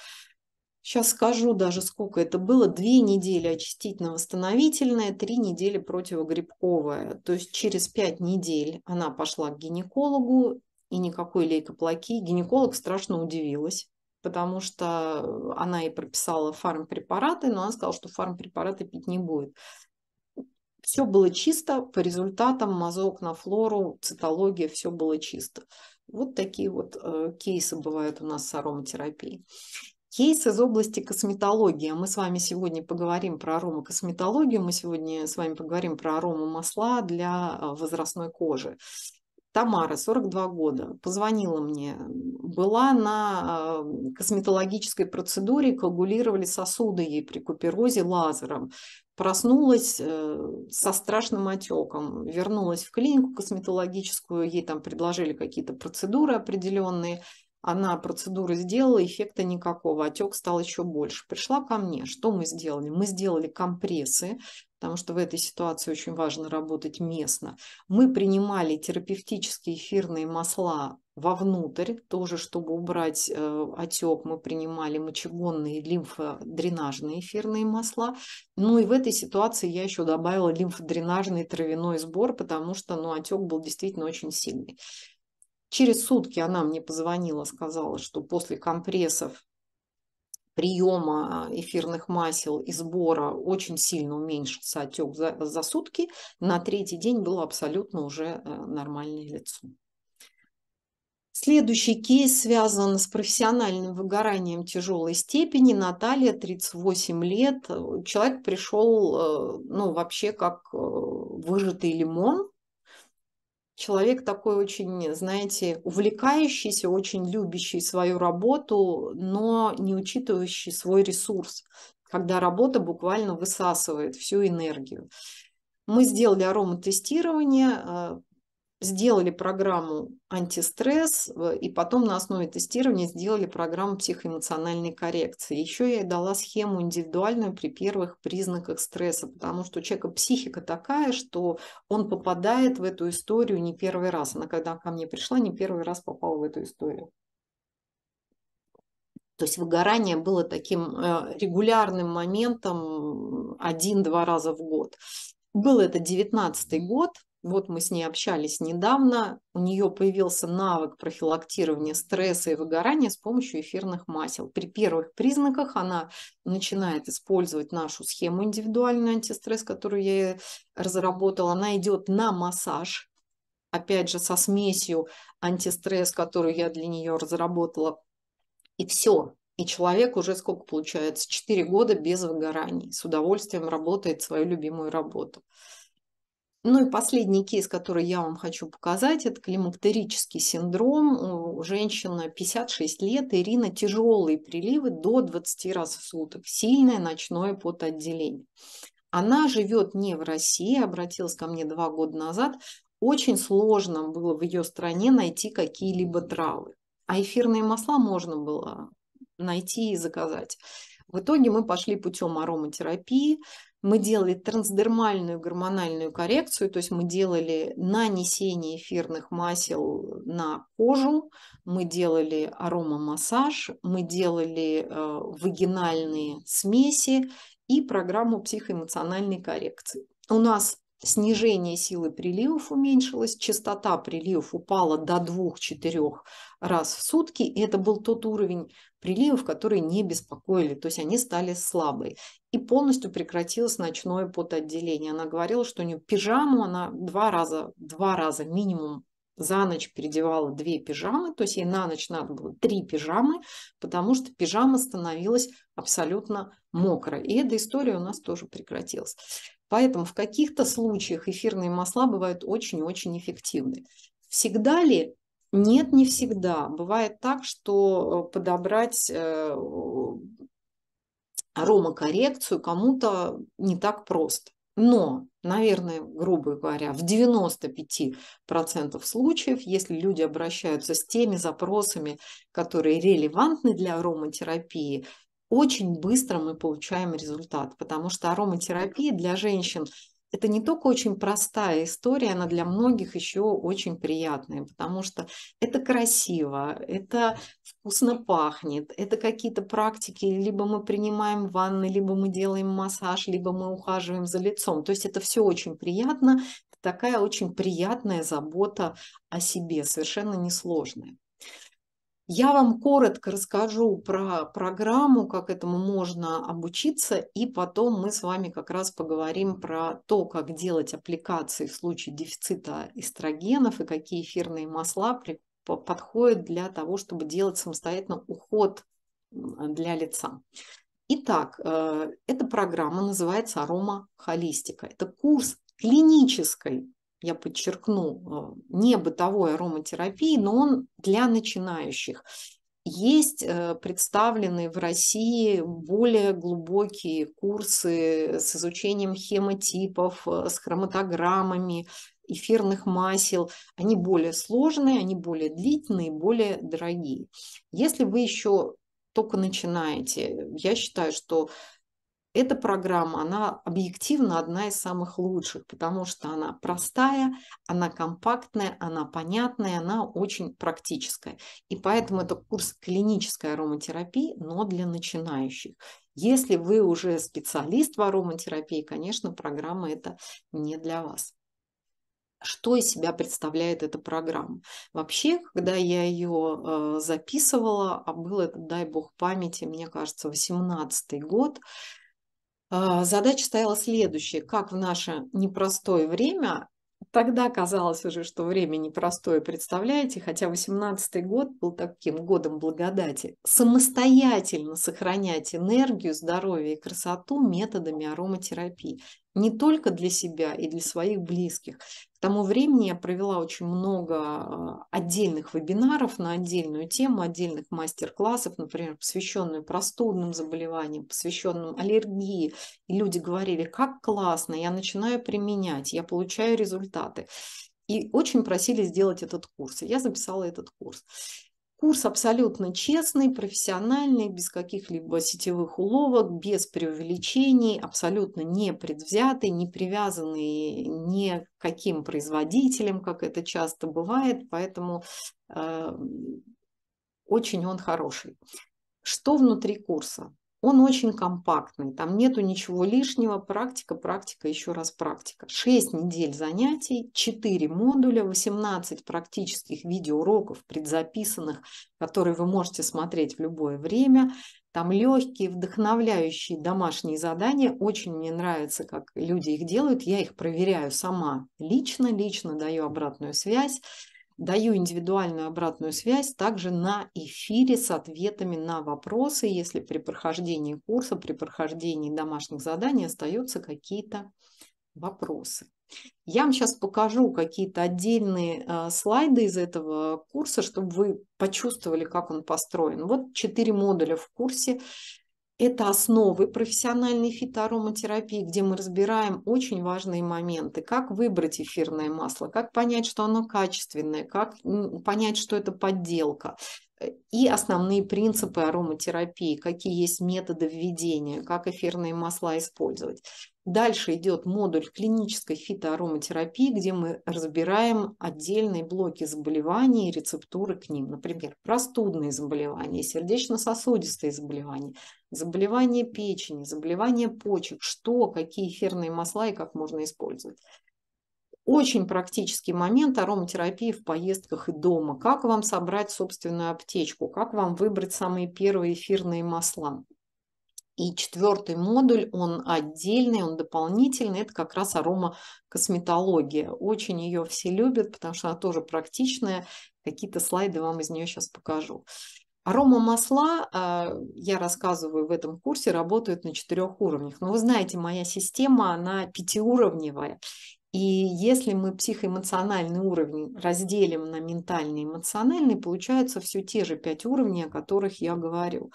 сейчас скажу даже, сколько это было, две недели очистительно-восстановительная, три недели противогрибковая. То есть через пять недель она пошла к гинекологу, и никакой лейкоплаки. Гинеколог страшно удивилась, потому что она и прописала фармпрепараты, но она сказала, что фармпрепараты пить не будет. Все было чисто, по результатам мазок на флору, цитология, все было чисто. Вот такие вот э, кейсы бывают у нас с ароматерапией. Кейс из области косметологии. Мы с вами сегодня поговорим про аромакосметологию, мы сегодня с вами поговорим про масла для а, возрастной кожи. Тамара, 42 года, позвонила мне, была на а, косметологической процедуре, коагулировали сосуды ей при куперозе лазером, проснулась э, со страшным отеком, вернулась в клинику косметологическую, ей там предложили какие-то процедуры определенные – она процедуры сделала, эффекта никакого, отек стал еще больше. Пришла ко мне, что мы сделали? Мы сделали компрессы, потому что в этой ситуации очень важно работать местно. Мы принимали терапевтические эфирные масла вовнутрь, тоже, чтобы убрать э, отек, мы принимали мочегонные лимфодренажные эфирные масла. Ну и в этой ситуации я еще добавила лимфодренажный травяной сбор, потому что ну, отек был действительно очень сильный. Через сутки она мне позвонила, сказала, что после компрессов приема а, эфирных масел и сбора очень сильно уменьшился отек за, за сутки. На третий день было абсолютно уже э, нормальное лицо. Следующий кейс связан с профессиональным выгоранием тяжелой степени. Наталья, 38 лет. Человек пришел, э, ну, вообще как э, выжатый лимон, человек такой очень, знаете, увлекающийся, очень любящий свою работу, но не учитывающий свой ресурс, когда работа буквально высасывает всю энергию. Мы сделали ароматестирование, а, сделали программу антистресс э, и потом на основе тестирования сделали программу психоэмоциональной коррекции. Еще я дала схему индивидуальную при первых признаках стресса, потому что у человека психика такая, что он попадает в эту историю не первый раз. Она когда ко мне пришла, не первый раз попала в эту историю. То есть выгорание было таким э, регулярным моментом один-два раза в год. Был это 19 год, вот мы с ней общались недавно, у нее появился навык профилактирования стресса и выгорания с помощью эфирных масел. При первых признаках она начинает использовать нашу схему индивидуальный антистресс, которую я разработала. Она идет на массаж, опять же, со смесью антистресс, которую я для нее разработала. И все, и человек уже сколько получается? четыре года без выгораний. С удовольствием работает свою любимую работу. Ну и последний кейс, который я вам хочу показать, это климактерический синдром. Э, женщина 56 лет, Ирина, тяжелые приливы до 20 раз в суток, сильное ночное потоотделение. Она живет не в России, обратилась ко мне два года назад. Очень сложно было в ее стране найти какие-либо травы. А эфирные масла можно было найти и заказать. В итоге мы пошли путем ароматерапии, мы делали трансдермальную гормональную коррекцию, то есть мы делали нанесение эфирных масел на кожу, мы делали аромамассаж, мы делали э, вагинальные смеси и программу психоэмоциональной коррекции. У нас снижение силы приливов уменьшилось, частота приливов упала до 2-4 раз в сутки. И это был тот уровень приливов, которые не беспокоили, то есть они стали слабые. И полностью прекратилось ночное потоотделение. Она говорила, что у нее пижаму она два раза, два раза минимум за ночь переодевала две пижамы, то есть ей на ночь надо было три пижамы, потому что пижама становилась абсолютно мокрая. И эта история у нас тоже прекратилась. Поэтому в каких-то случаях эфирные масла бывают очень-очень эффективны. Всегда ли? Нет, не всегда. Бывает так, что э, подобрать э, аромакоррекцию кому-то не так просто. Но, наверное, грубо говоря, в 95% случаев, если люди обращаются с теми запросами, которые релевантны для ароматерапии, очень быстро мы получаем результат, потому что ароматерапия для женщин это не только очень простая история, она для многих еще очень приятная, потому что это красиво, это вкусно пахнет, это какие-то практики, либо мы принимаем ванны, либо мы делаем массаж, либо мы ухаживаем за лицом. То есть это все очень приятно, такая очень приятная забота о себе, совершенно несложная. Я вам коротко расскажу про программу, как этому можно обучиться, и потом мы с вами как раз поговорим про то, как делать аппликации в случае дефицита эстрогенов и какие эфирные масла подходят для того, чтобы делать самостоятельно уход для лица. Итак, э, эта программа называется «Арома холистика». Это курс клинической я подчеркну, э, не бытовой ароматерапии, но он для начинающих. Есть э, представлены в России более глубокие курсы с изучением хемотипов, э, с хроматограммами, эфирных масел. Они более сложные, они более длительные, более дорогие. Если вы еще только начинаете, я считаю, что эта программа, она объективно одна из самых лучших, потому что она простая, она компактная, она понятная, она очень практическая. И поэтому это курс клинической ароматерапии, но для начинающих. Если вы уже специалист в ароматерапии, конечно, программа это не для вас что из себя представляет эта программа. Вообще, когда я ее э, записывала, а был это, дай бог памяти, мне кажется, 18 год, а, задача стояла следующая. Как в наше непростое время, тогда казалось уже, что время непростое, представляете, хотя 18-й год был таким годом благодати, самостоятельно сохранять энергию, здоровье и красоту методами ароматерапии не только для себя и для своих близких. К тому времени я провела очень много а, отдельных вебинаров на отдельную тему, отдельных мастер-классов, например, посвященную простудным заболеваниям, посвященным аллергии. И люди говорили, как классно, я начинаю применять, я получаю результаты. И очень просили сделать этот курс. И я записала этот курс. Курс абсолютно честный, профессиональный, без каких-либо сетевых уловок, без преувеличений, абсолютно не предвзятый, не привязанный ни к каким производителям, как это часто бывает, поэтому э, очень он хороший. Что внутри курса? Он очень компактный, там нету ничего лишнего, практика, практика, еще раз практика. 6 недель занятий, 4 модуля, 18 практических видеоуроков, предзаписанных, которые вы можете смотреть в любое время. Там легкие, вдохновляющие домашние задания. Очень мне нравится, как люди их делают. Я их проверяю сама лично, лично даю обратную связь. Даю индивидуальную обратную связь также на эфире с ответами на вопросы, если при прохождении курса, при прохождении домашних заданий остаются какие-то вопросы. Я вам сейчас покажу какие-то отдельные а, слайды из этого курса, чтобы вы почувствовали, как он построен. Вот четыре модуля в курсе. Это основы профессиональной фитоароматерапии, где мы разбираем очень важные моменты, как выбрать эфирное масло, как понять, что оно качественное, как понять, что это подделка, Э, и основные принципы ароматерапии, какие есть методы введения, как эфирные масла использовать. Дальше идет модуль клинической фитоароматерапии, где мы разбираем отдельные блоки заболеваний и рецептуры к ним. Например, простудные заболевания, сердечно-сосудистые заболевания, заболевания печени, заболевания почек, что, какие эфирные масла и как можно использовать. Очень практический момент ароматерапии в поездках и дома. Как вам собрать собственную аптечку? Как вам выбрать самые первые эфирные масла? И четвертый модуль, он отдельный, он дополнительный, это как раз аромакосметология. Очень ее все любят, потому что она тоже практичная. Какие-то слайды вам из нее сейчас покажу. Арома масла, э, я рассказываю в этом курсе, работают на четырех уровнях. Но вы знаете, моя система, она пятиуровневая. И если мы психоэмоциональный уровень разделим на ментальный и эмоциональный, получаются все те же пять уровней, о которых я говорю.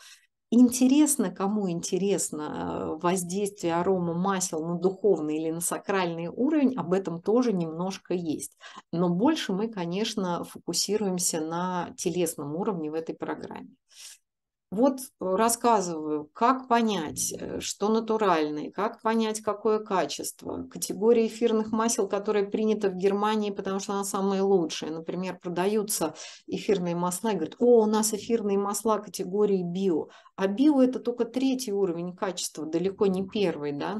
Интересно, кому интересно э, воздействие арома масел на духовный или на сакральный уровень, об этом тоже немножко есть. Но больше мы, конечно, фокусируемся на телесном уровне в этой программе вот э, рассказываю, как понять, э, что натуральный, как понять, какое качество. Категория эфирных масел, которая принята в Германии, потому что она самая лучшая. Например, продаются эфирные масла и говорят, о, у нас эфирные масла категории био. А био – это только третий уровень качества, далеко не первый. Да?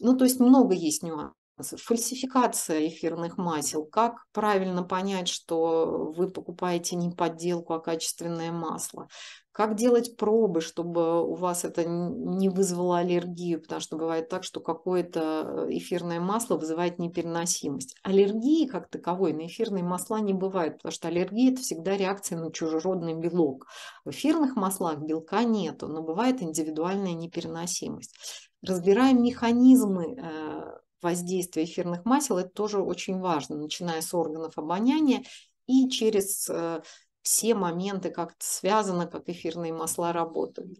Ну, то есть много есть нюансов фальсификация эфирных масел. Как правильно понять, что вы покупаете не подделку, а качественное масло? как делать пробы, чтобы у вас это не вызвало аллергию, потому что бывает так, что какое-то э, эфирное масло вызывает непереносимость. Аллергии как таковой на эфирные масла не бывает, потому что аллергия – это всегда реакция на чужеродный белок. В эфирных маслах белка нету, но бывает индивидуальная непереносимость. Разбираем механизмы э, воздействия эфирных масел, это тоже очень важно, начиная с органов обоняния и через э, все моменты как-то связаны, как эфирные масла работают.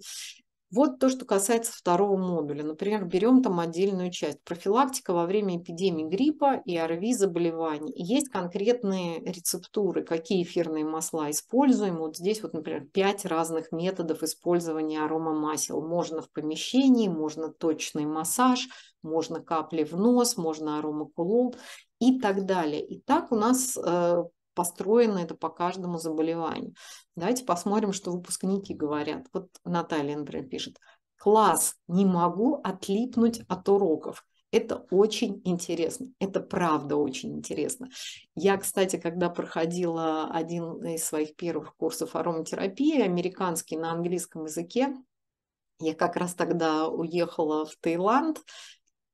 Вот то, что касается второго модуля. Например, берем там отдельную часть. Профилактика во время эпидемии гриппа и ОРВИ заболеваний. Есть конкретные рецептуры, какие эфирные масла используем. Вот здесь, вот, например, пять разных методов использования аромамасел. Можно в помещении, можно точный массаж, можно капли в нос, можно аромакулол и так далее. И так у нас э, построено это по каждому заболеванию. Давайте посмотрим, что выпускники говорят. Вот Наталья, например, пишет. Класс, не могу отлипнуть от уроков. Это очень интересно. Это правда очень интересно. Я, кстати, когда проходила один из своих первых курсов ароматерапии, американский на английском языке, я как раз тогда уехала в Таиланд,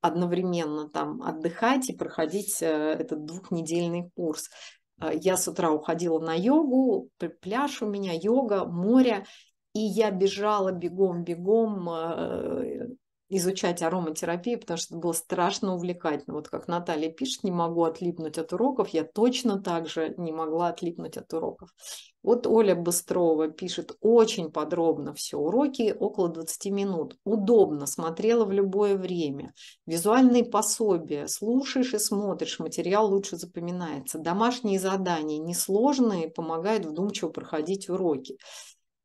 одновременно там отдыхать и проходить э, этот двухнедельный курс. А, я с утра уходила на йогу, пляж у меня, йога, море, и я бежала бегом-бегом изучать ароматерапию, потому что это было страшно увлекательно. Вот как Наталья пишет, не могу отлипнуть от уроков, я точно так же не могла отлипнуть от уроков. Вот Оля Быстрова пишет очень подробно все уроки, около 20 минут. Удобно, смотрела в любое время. Визуальные пособия, слушаешь и смотришь, материал лучше запоминается. Домашние задания несложные, помогают вдумчиво проходить уроки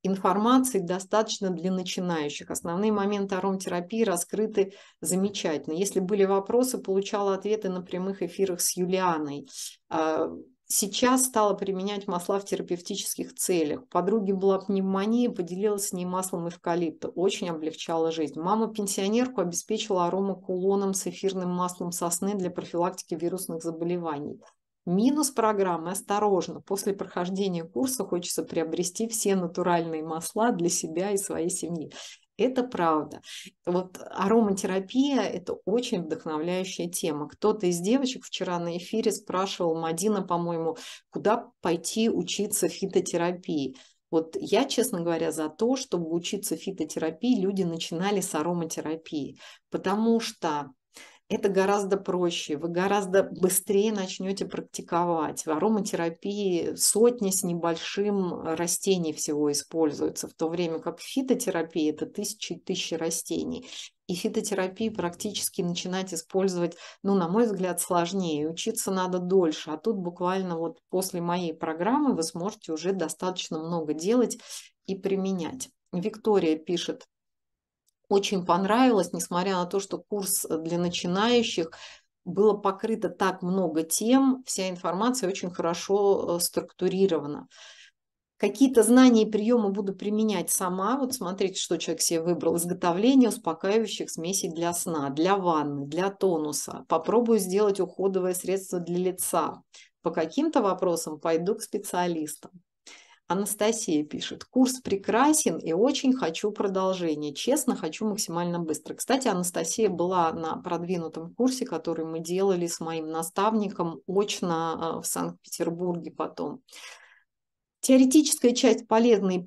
информации достаточно для начинающих. Основные моменты ароматерапии раскрыты замечательно. Если были вопросы, получала ответы на прямых эфирах с Юлианой. А, сейчас стала применять масла в терапевтических целях. Подруге была пневмония, поделилась с ней маслом эвкалипта. Очень облегчала жизнь. Мама пенсионерку обеспечила аромакулоном с эфирным маслом сосны для профилактики вирусных заболеваний. Минус программы – осторожно. После прохождения курса хочется приобрести все натуральные масла для себя и своей семьи. Это правда. Вот ароматерапия – это очень вдохновляющая тема. Кто-то из девочек вчера на эфире спрашивал, Мадина, по-моему, куда пойти учиться фитотерапии. Вот я, честно говоря, за то, чтобы учиться фитотерапии, люди начинали с ароматерапии, потому что это гораздо проще, вы гораздо быстрее начнете практиковать. В ароматерапии сотни с небольшим э, растений всего используются, в то время как фитотерапия – это тысячи и тысячи растений. И фитотерапии практически начинать использовать, ну, на мой взгляд, сложнее. Учиться надо дольше. А тут буквально вот после моей программы вы сможете уже достаточно много делать и применять. Виктория пишет, очень понравилось, несмотря на то, что курс э, для начинающих было покрыто так много тем, вся информация очень хорошо э, структурирована. Какие-то знания и приемы буду применять сама. Вот смотрите, что человек себе выбрал. Изготовление успокаивающих смесей для сна, для ванны, для тонуса. Попробую сделать уходовое средство для лица. По каким-то вопросам пойду к специалистам. Анастасия пишет, курс прекрасен и очень хочу продолжение. Честно, хочу максимально быстро. Кстати, Анастасия была на продвинутом курсе, который мы делали с моим наставником очно а, в Санкт-Петербурге потом. Теоретическая часть полезна и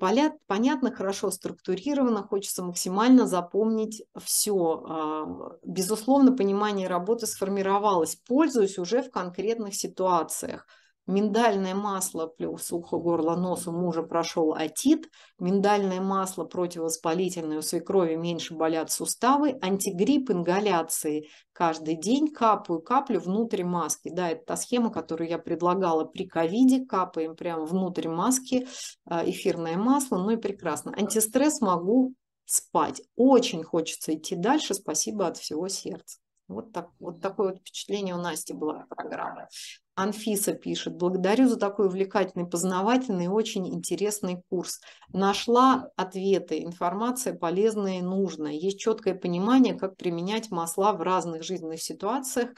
понятна, хорошо структурирована, хочется максимально запомнить все. А, безусловно, понимание работы сформировалось, пользуюсь уже в конкретных ситуациях миндальное масло плюс ухо, горло, нос у мужа прошел отит, миндальное масло противовоспалительное, у свекрови меньше болят суставы, антигрипп, ингаляции каждый день, капаю каплю внутрь маски. Да, это та схема, которую я предлагала при ковиде, капаем прямо внутрь маски а, эфирное масло, ну и прекрасно. Антистресс могу спать. Очень хочется идти дальше. Спасибо от всего сердца. Вот, так, вот такое вот впечатление у Насти было от программы. Анфиса пишет, благодарю за такой увлекательный, познавательный и очень интересный курс. Нашла ответы, информация полезная и нужная. Есть четкое понимание, как применять масла в разных жизненных ситуациях.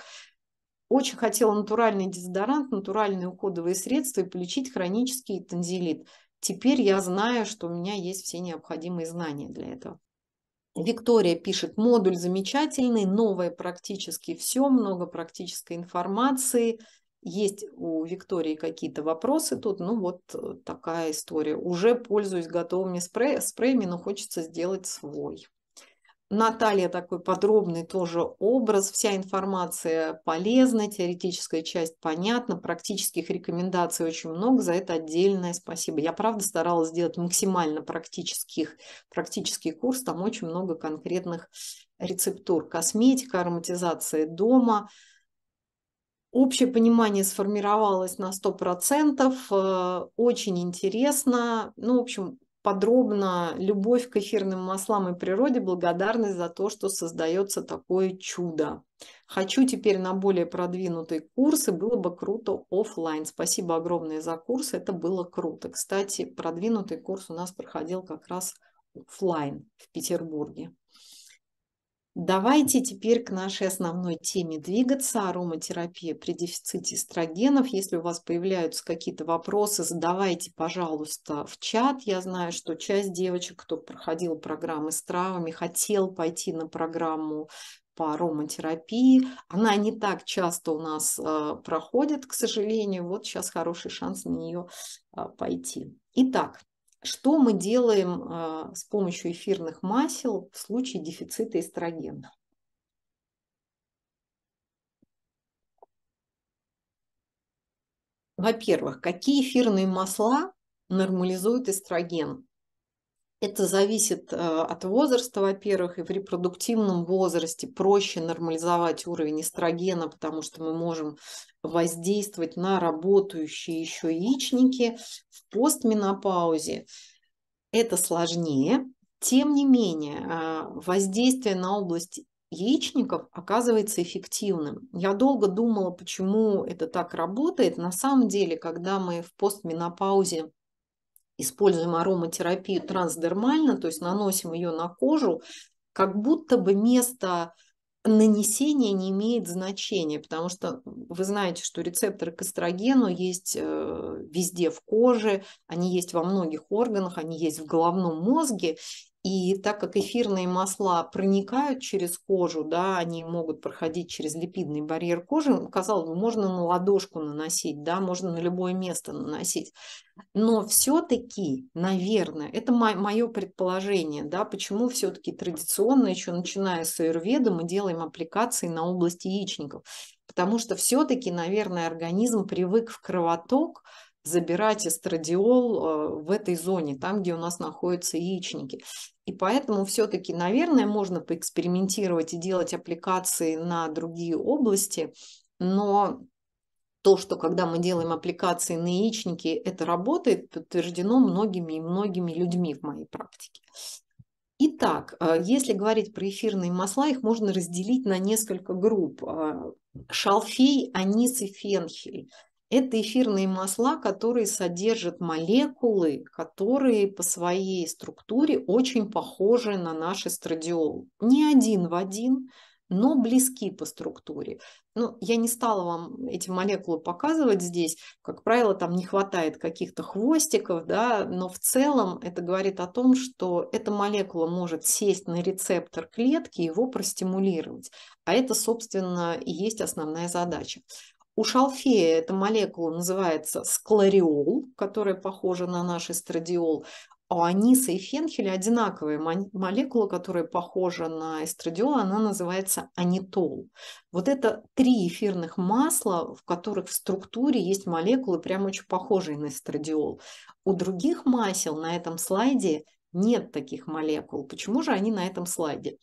Очень хотела натуральный дезодорант, натуральные уходовые средства и полечить хронический танзелит. Теперь я знаю, что у меня есть все необходимые знания для этого. Виктория пишет, модуль замечательный, новое практически все, много практической информации. Есть у Виктории какие-то вопросы тут, ну вот э, такая история. Уже пользуюсь готовыми спре спреями, но хочется сделать свой. Наталья такой подробный тоже образ, вся информация полезна, теоретическая часть понятна, практических рекомендаций очень много, за это отдельное спасибо. Я, правда, старалась сделать максимально практических, практический курс, там очень много конкретных рецептур. Косметика, ароматизация дома, Общее понимание сформировалось на 100%, э, очень интересно. Ну, в общем, подробно любовь к эфирным маслам и природе, благодарность за то, что создается такое чудо. Хочу теперь на более продвинутый курс и было бы круто офлайн. Спасибо огромное за курс, это было круто. Кстати, продвинутый курс у нас проходил как раз офлайн в Петербурге. Давайте теперь к нашей основной теме двигаться. Ароматерапия при дефиците эстрогенов. Если у вас появляются какие-то вопросы, задавайте, пожалуйста, в чат. Я знаю, что часть девочек, кто проходил программы с травами, хотел пойти на программу по ароматерапии. Она не так часто у нас а, проходит, к сожалению. Вот сейчас хороший шанс на нее а, пойти. Итак, что мы делаем а, с помощью эфирных масел в случае дефицита эстрогена? Во-первых, какие эфирные масла нормализуют эстроген? Это зависит э, от возраста, во-первых, и в репродуктивном возрасте проще нормализовать уровень эстрогена, потому что мы можем воздействовать на работающие еще яичники. В постменопаузе это сложнее. Тем не менее, а, воздействие на область яичников оказывается эффективным. Я долго думала, почему это так работает. На самом деле, когда мы в постменопаузе используем ароматерапию трансдермально, то есть наносим ее на кожу, как будто бы место нанесения не имеет значения, потому что вы знаете, что рецепторы к эстрогену есть э, везде в коже, они есть во многих органах, они есть в головном мозге, и так как эфирные масла проникают через кожу, да, они могут проходить через липидный барьер кожи, казалось бы, можно на ладошку наносить, да, можно на любое место наносить. Но все-таки, наверное, это мое предположение, да, почему все-таки традиционно, еще начиная с аюрведа, мы делаем аппликации на области яичников. Потому что все-таки, наверное, организм привык в кровоток, забирать эстрадиол э, в этой зоне, там, где у нас находятся яичники. И поэтому все-таки, наверное, можно поэкспериментировать и делать аппликации на другие области, но то, что когда мы делаем аппликации на яичники, это работает, подтверждено многими и многими людьми в моей практике. Итак, э, если говорить про эфирные масла, их можно разделить на несколько групп. Э, шалфей, анис и фенхель – это эфирные масла, которые содержат молекулы, которые по своей структуре очень похожи на наш эстрадиол. Не один в один, но близки по структуре. Ну, я не стала вам эти молекулы показывать здесь. Как правило, там не хватает каких-то хвостиков, да, но в целом это говорит о том, что эта молекула может сесть на рецептор клетки и его простимулировать. А это, собственно, и есть основная задача. У шалфея эта молекула называется склариол, которая похожа на наш эстрадиол. у а аниса и фенхеля одинаковая молекула, которая похожа на эстрадиол, она называется анитол. Вот это три эфирных масла, в которых в структуре есть молекулы, прям очень похожие на эстрадиол. У других масел на этом слайде нет таких молекул. Почему же они на этом слайде?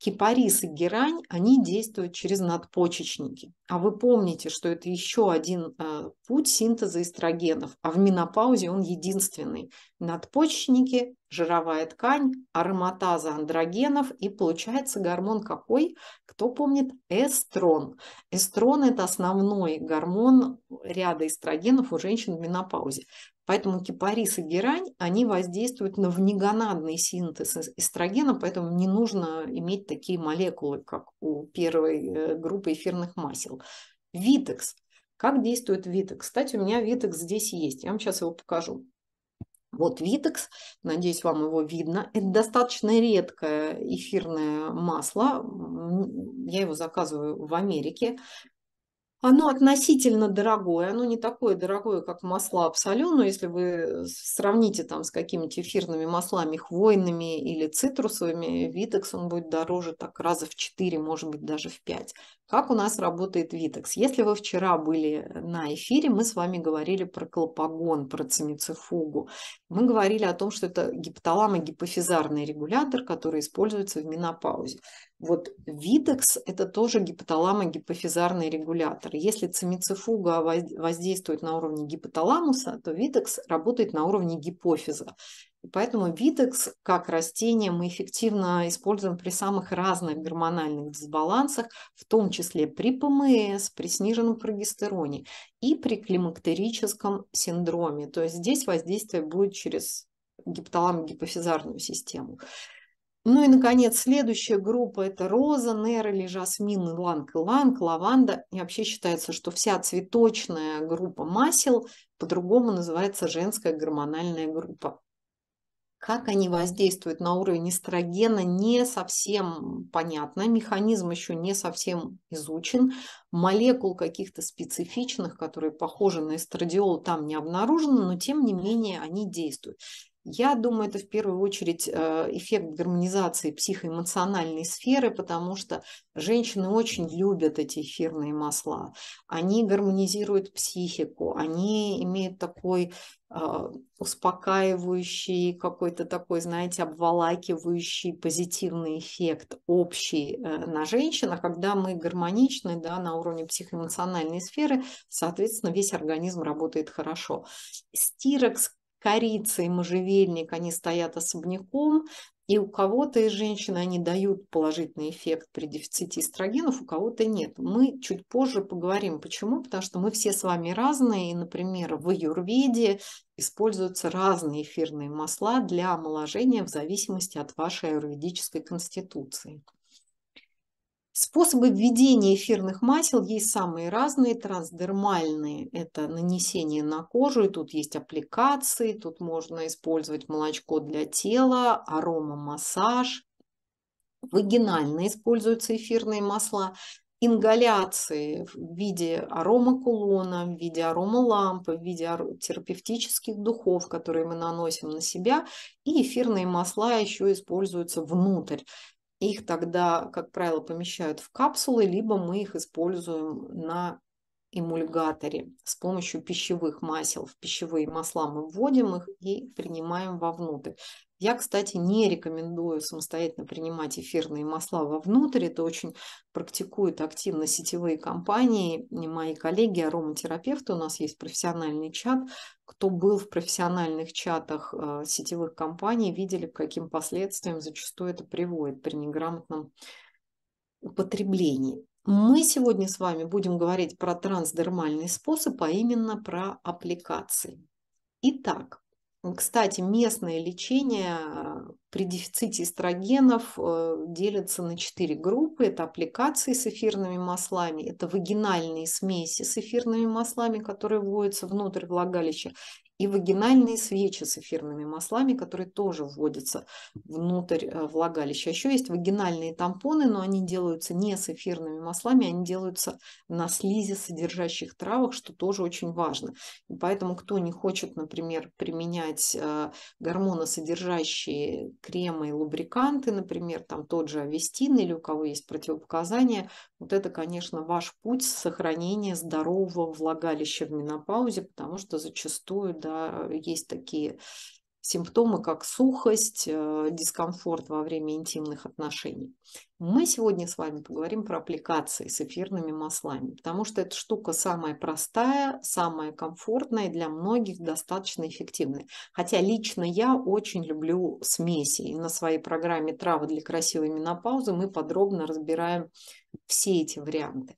Кипарис и герань, они действуют через надпочечники. А вы помните, что это еще один э, путь синтеза эстрогенов, а в менопаузе он единственный. Надпочечники, жировая ткань, ароматаза андрогенов и получается гормон какой? Кто помнит? Эстрон. Эстрон – это основной гормон ряда эстрогенов у женщин в менопаузе. Поэтому кипарис и герань, они воздействуют на внегонадный синтез эстрогена, поэтому не нужно иметь такие молекулы, как у первой э, группы эфирных масел. Витекс. Как действует витекс? Кстати, у меня витекс здесь есть. Я вам сейчас его покажу. Вот витекс, надеюсь, вам его видно. Это достаточно редкое эфирное масло. Я его заказываю в Америке. Оно относительно дорогое, оно не такое дорогое, как масла абсолютно, если вы сравните там с какими то эфирными маслами хвойными или цитрусовыми, Витекс он будет дороже так раза в 4, может быть даже в 5. Как у нас работает Витекс? Если вы вчера были на эфире, мы с вами говорили про клопогон, про цимицифугу. Мы говорили о том, что это гипоталамо-гипофизарный регулятор, который используется в менопаузе. Вот видекс – это тоже гипоталамо-гипофизарный регулятор. Если цимицифуга воздействует на уровне гипоталамуса, то видекс работает на уровне гипофиза. И поэтому видекс как растение мы эффективно используем при самых разных гормональных дисбалансах, в том числе при ПМС, при сниженном прогестероне и при климактерическом синдроме. То есть здесь воздействие будет через гипоталамо-гипофизарную систему. Ну и, наконец, следующая группа – это роза, нерли, жасмин, иланг, иланг, лаванда. И вообще считается, что вся цветочная группа масел по-другому называется женская гормональная группа. Как они воздействуют на уровень эстрогена, не совсем понятно. Механизм еще не совсем изучен. Молекул каких-то специфичных, которые похожи на эстрадиол, там не обнаружено, но тем не менее они действуют. Я думаю, это в первую очередь э, эффект гармонизации психоэмоциональной сферы, потому что женщины очень любят эти эфирные масла. Они гармонизируют психику, они имеют такой э, успокаивающий, какой-то такой, знаете, обволакивающий позитивный эффект общий э, на женщина. когда мы гармоничны да, на уровне психоэмоциональной сферы, соответственно, весь организм работает хорошо. Стирекс корица и можжевельник, они стоят особняком, и у кого-то из женщин они дают положительный эффект при дефиците эстрогенов, у кого-то нет. Мы чуть позже поговорим, почему, потому что мы все с вами разные, и, например, в аюрведе используются разные эфирные масла для омоложения в зависимости от вашей аюрведической конституции. Способы введения эфирных масел есть самые разные. Трансдермальные – это нанесение на кожу, и тут есть аппликации, тут можно использовать молочко для тела, аромамассаж. Вагинально используются эфирные масла ингаляции в виде аромакулона, в виде аромалампы, в виде терапевтических духов, которые мы наносим на себя, и эфирные масла еще используются внутрь. Их тогда, как правило, помещают в капсулы, либо мы их используем на эмульгаторе с помощью пищевых масел. В пищевые масла мы вводим их и принимаем вовнутрь. Я, кстати, не рекомендую самостоятельно принимать эфирные масла вовнутрь. Это очень практикуют активно сетевые компании. И мои коллеги, ароматерапевты, у нас есть профессиональный чат. Кто был в профессиональных чатах э, сетевых компаний, видели, к каким последствиям зачастую это приводит при неграмотном употреблении. Мы сегодня с вами будем говорить про трансдермальный способ, а именно про аппликации. Итак, кстати, местное лечение э, при дефиците эстрогенов э, делится на четыре группы. Это аппликации с эфирными маслами, это вагинальные смеси с эфирными маслами, которые вводятся внутрь влагалища, и вагинальные свечи с эфирными маслами, которые тоже вводятся внутрь э, влагалища. Еще есть вагинальные тампоны, но они делаются не с эфирными маслами, они делаются на слизи, содержащих травах, что тоже очень важно. И поэтому кто не хочет, например, применять э, гормоносодержащие кремы и лубриканты, например, там тот же авестин или у кого есть противопоказания, вот это, конечно, ваш путь сохранения здорового влагалища в менопаузе, потому что зачастую, да, когда есть такие симптомы, как сухость, э, дискомфорт во время интимных отношений. Мы сегодня с вами поговорим про аппликации с эфирными маслами, потому что эта штука самая простая, самая комфортная и для многих достаточно эффективная. Хотя лично я очень люблю смеси. И на своей программе «Травы для красивой менопаузы» мы подробно разбираем все эти варианты.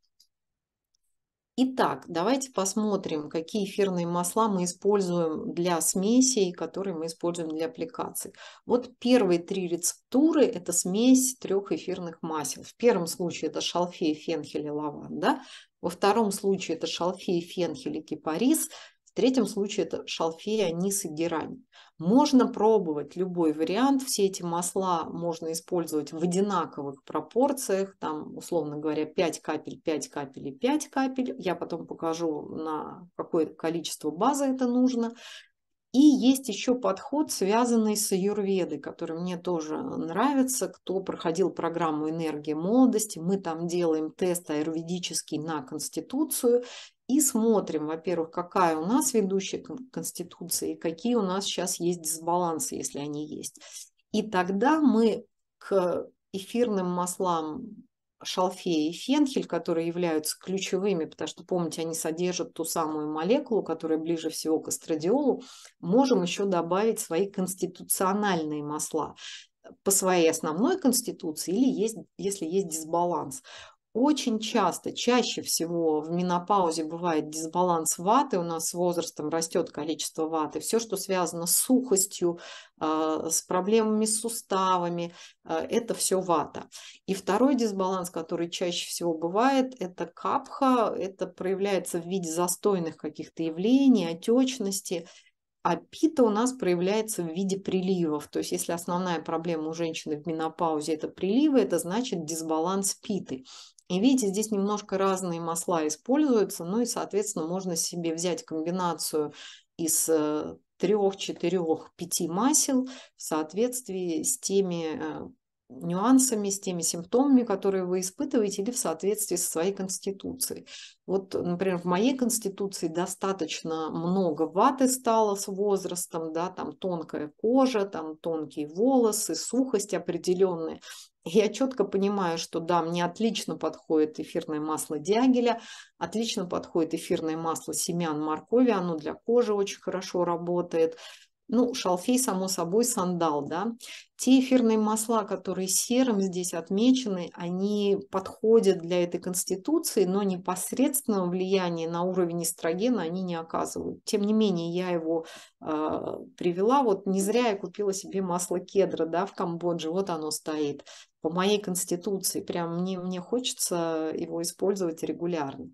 Итак, давайте посмотрим, какие эфирные масла мы используем для смесей, которые мы используем для аппликаций. Вот первые три рецептуры – это смесь трех эфирных масел. В первом случае это шалфей, фенхель и лаванда. Во втором случае это шалфей, фенхель и кипарис. В третьем случае это шалфей, анис и герань. Можно пробовать любой вариант. Все эти масла можно использовать в одинаковых пропорциях. Там, условно говоря, 5 капель, 5 капель и 5 капель. Я потом покажу, на какое количество базы это нужно. И есть еще подход, связанный с аюрведой, который мне тоже нравится. Кто проходил программу «Энергия молодости», мы там делаем тест аюрведический на конституцию и смотрим, во-первых, какая у нас ведущая конституция и какие у нас сейчас есть дисбалансы, если они есть. И тогда мы к эфирным маслам шалфея и фенхель, которые являются ключевыми, потому что, помните, они содержат ту самую молекулу, которая ближе всего к эстрадиолу, можем еще добавить свои конституциональные масла по своей основной конституции или есть, если есть дисбаланс. Очень часто, чаще всего в менопаузе бывает дисбаланс ваты, у нас с возрастом растет количество ваты, все, что связано с сухостью, а, с проблемами с суставами, а, это все вата. И второй дисбаланс, который чаще всего бывает, это капха, это проявляется в виде застойных каких-то явлений, отечности, а пита у нас проявляется в виде приливов. То есть если основная проблема у женщины в менопаузе – это приливы, это значит дисбаланс питы. И видите, здесь немножко разные масла используются, ну и, соответственно, можно себе взять комбинацию из э, трех, четырех, пяти масел в соответствии с теми э, нюансами, с теми симптомами, которые вы испытываете, или в соответствии со своей конституцией. Вот, например, в моей конституции достаточно много ваты стало с возрастом, да, там тонкая кожа, там тонкие волосы, сухость определенная. Я четко понимаю, что да, мне отлично подходит эфирное масло дягеля, отлично подходит эфирное масло семян моркови, оно для кожи очень хорошо работает ну, шалфей, само собой, сандал, да. Те эфирные масла, которые серым здесь отмечены, они подходят для этой конституции, но непосредственного влияния на уровень эстрогена они не оказывают. Тем не менее, я его э, привела, вот не зря я купила себе масло кедра, да, в Камбодже, вот оно стоит по моей конституции, прям мне, мне хочется его использовать регулярно.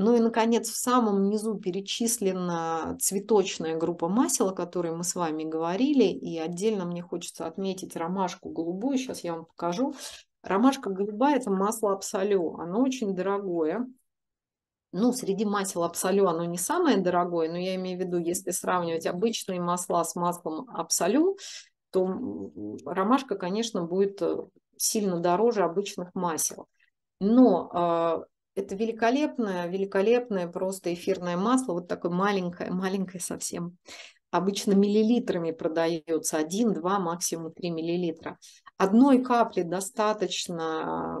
Ну и, наконец, в самом низу перечислена цветочная группа масел, о которой мы с вами говорили. И отдельно мне хочется отметить ромашку голубую. Сейчас я вам покажу. Ромашка голубая – это масло абсолю. Оно очень дорогое. Ну, среди масел абсолю оно не самое дорогое, но я имею в виду, если сравнивать обычные масла с маслом абсолю, то ромашка, конечно, будет э, сильно дороже обычных масел. Но а, это великолепное, великолепное просто эфирное масло, вот такое маленькое, маленькое совсем. Обычно миллилитрами продается, 1, 2, максимум 3 миллилитра. Одной капли достаточно а,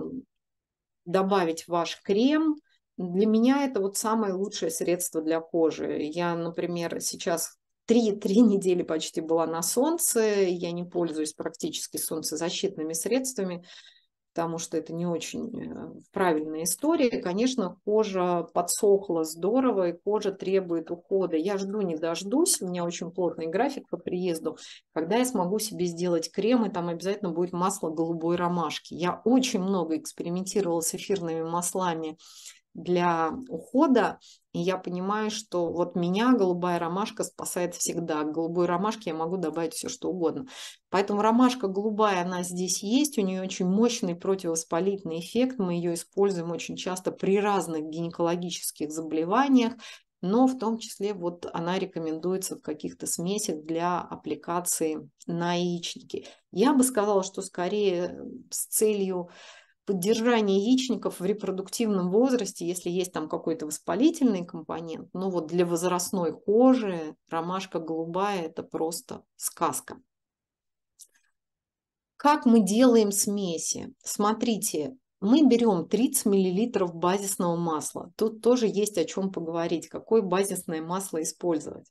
добавить в ваш крем. Для меня это вот самое лучшее средство для кожи. Я, например, сейчас три-три недели почти была на солнце, я не пользуюсь практически солнцезащитными средствами, потому что это не очень э, правильная история. Конечно, кожа подсохла здорово, и кожа требует ухода. Я жду, не дождусь, у меня очень плотный график по приезду. Когда я смогу себе сделать крем, и там обязательно будет масло голубой ромашки. Я очень много экспериментировала с эфирными маслами для ухода, и я понимаю, что вот меня голубая ромашка спасает всегда. К голубой ромашке я могу добавить все, что угодно. Поэтому ромашка голубая, она здесь есть, у нее очень мощный противовоспалительный эффект, мы ее используем очень часто при разных гинекологических заболеваниях, но в том числе вот она рекомендуется в каких-то смесях для аппликации на яичники. Я бы сказала, что скорее э, с целью поддержание яичников в репродуктивном возрасте, если есть там какой-то воспалительный компонент, но ну вот для возрастной кожи ромашка голубая – это просто сказка. Как мы делаем смеси? Смотрите, мы берем 30 мл базисного масла. Тут тоже есть о чем поговорить, какое базисное масло использовать.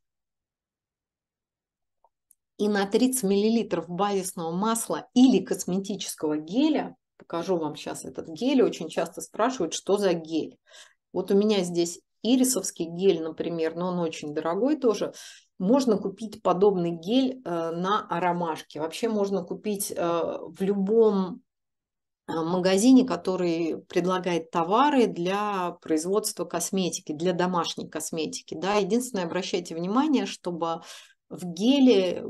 И на 30 мл базисного масла или косметического геля – Покажу вам сейчас этот гель. Очень часто спрашивают, что за гель. Вот у меня здесь ирисовский гель, например, но он очень дорогой тоже. Можно купить подобный гель э, на аромашке. Вообще можно купить э, в любом э, магазине, который предлагает товары для производства косметики, для домашней косметики. Да? Единственное, обращайте внимание, чтобы в геле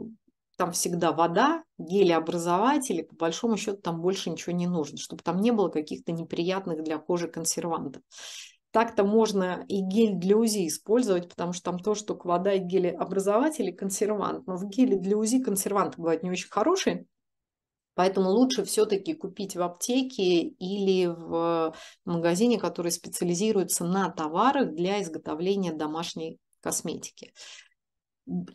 там всегда вода, гелеобразователи, по большому счету там больше ничего не нужно, чтобы там не было каких-то неприятных для кожи консервантов. Так-то можно и гель для УЗИ использовать, потому что там тоже только вода и гелеобразователи, консервант. Но в геле для УЗИ консерванты бывают не очень хорошие, Поэтому лучше все-таки купить в аптеке или в магазине, который специализируется на товарах для изготовления домашней косметики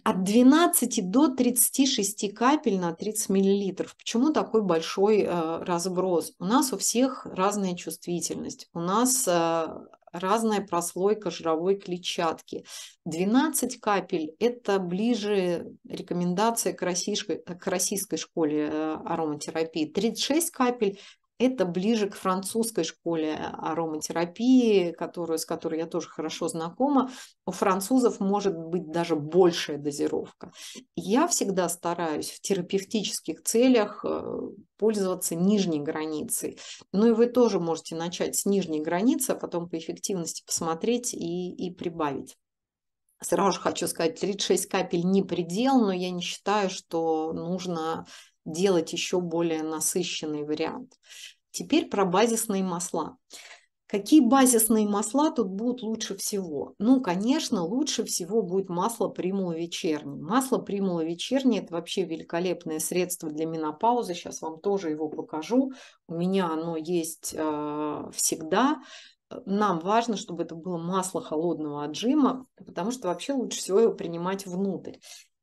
от 12 до 36 капель на 30 миллилитров. Почему такой большой э, разброс? У нас у всех разная чувствительность, у нас э, разная прослойка жировой клетчатки. 12 капель – это ближе рекомендация к российской, к российской школе э, ароматерапии. 36 капель это ближе к французской школе ароматерапии, которую, с которой я тоже хорошо знакома. У французов может быть даже большая дозировка. Я всегда стараюсь в терапевтических целях э, пользоваться нижней границей. Ну и вы тоже можете начать с нижней границы, а потом по эффективности посмотреть и, и прибавить. Сразу же хочу сказать, 36 капель не предел, но я не считаю, что нужно делать еще более насыщенный вариант. Теперь про базисные масла. Какие базисные масла тут будут лучше всего? Ну, конечно, лучше всего будет масло примула вечерней. Масло примула вечерней – это вообще великолепное средство для менопаузы. Сейчас вам тоже его покажу. У меня оно есть э, всегда. Нам важно, чтобы это было масло холодного отжима, потому что вообще лучше всего его принимать внутрь.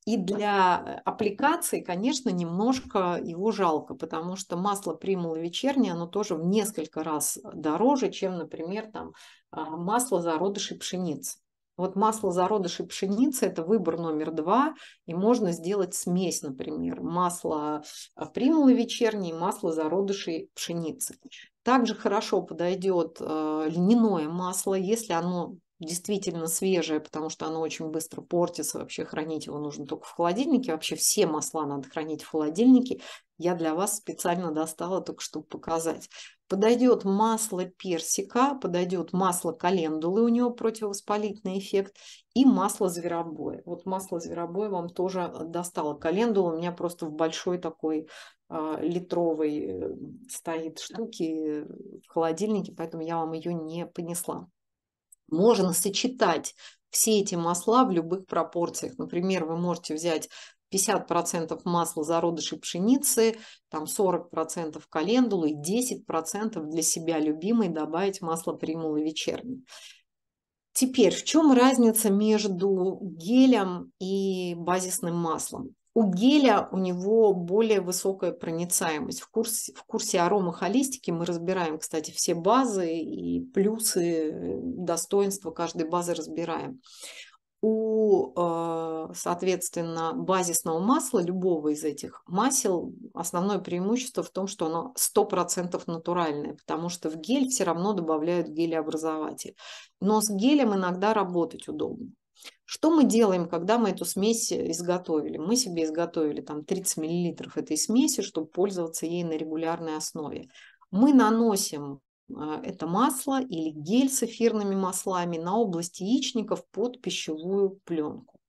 И для аппликации, конечно, немножко его жалко, потому что масло примула вечернее, оно тоже в несколько раз дороже, чем, например, там, а, масло зародышей пшеницы. Вот масло зародышей пшеницы – это выбор номер два, и можно сделать смесь, например, масло а, примулы вечерней, масло зародышей пшеницы. Также хорошо подойдет а, льняное масло, если оно действительно свежее, потому что оно очень быстро портится. Вообще хранить его нужно только в холодильнике. Вообще все масла надо хранить в холодильнике. Я для вас специально достала только, чтобы показать. Подойдет масло персика, подойдет масло календулы, у него противовоспалительный эффект, и масло зверобоя. Вот масло зверобоя вам тоже достало. Календула у меня просто в большой такой а, литровой э, стоит штуки в холодильнике, поэтому я вам ее не понесла можно сочетать все эти масла в любых пропорциях. Например, вы можете взять 50% масла зародышей пшеницы, там 40% календулы, и 10% для себя любимой добавить масло примулы вечерней. Теперь, в чем разница между гелем и базисным маслом? У геля у него более высокая проницаемость. В курсе, в курсе арома холистики мы разбираем, кстати, все базы и плюсы, э, достоинства каждой базы разбираем. У, э, соответственно, базисного масла, любого из этих масел, основное преимущество в том, что оно 100% натуральное, потому что в гель все равно добавляют гелеобразователь. Но с гелем иногда работать удобно. Что мы делаем, когда мы эту смесь изготовили? Мы себе изготовили там 30 мл этой смеси, чтобы пользоваться ей на регулярной основе. Мы наносим а, это масло или гель с эфирными маслами на область яичников под пищевую пленку.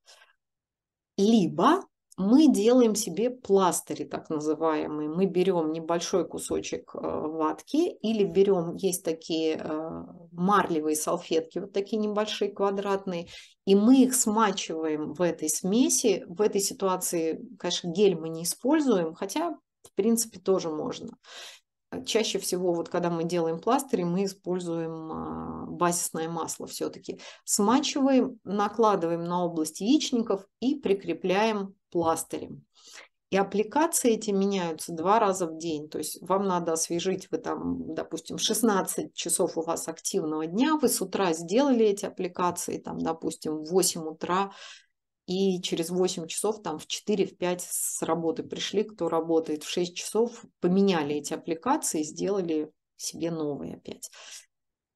Либо мы делаем себе пластыри, так называемые. Мы берем небольшой кусочек э, ватки или берем, есть такие э, марлевые салфетки, вот такие небольшие квадратные, и мы их смачиваем в этой смеси. В этой ситуации, конечно, гель мы не используем, хотя, в принципе, тоже можно. Э, чаще всего, вот когда мы делаем пластыри, мы используем базисное масло все-таки. Смачиваем, накладываем на область яичников и прикрепляем пластырем. И аппликации эти меняются два раза в день. То есть вам надо освежить, вы там, допустим, 16 часов у вас активного дня, вы с утра сделали эти аппликации, там, допустим, в 8 утра, и через 8 часов, там, в 4-5 в с работы пришли, кто работает в 6 часов, поменяли эти аппликации, сделали себе новые опять.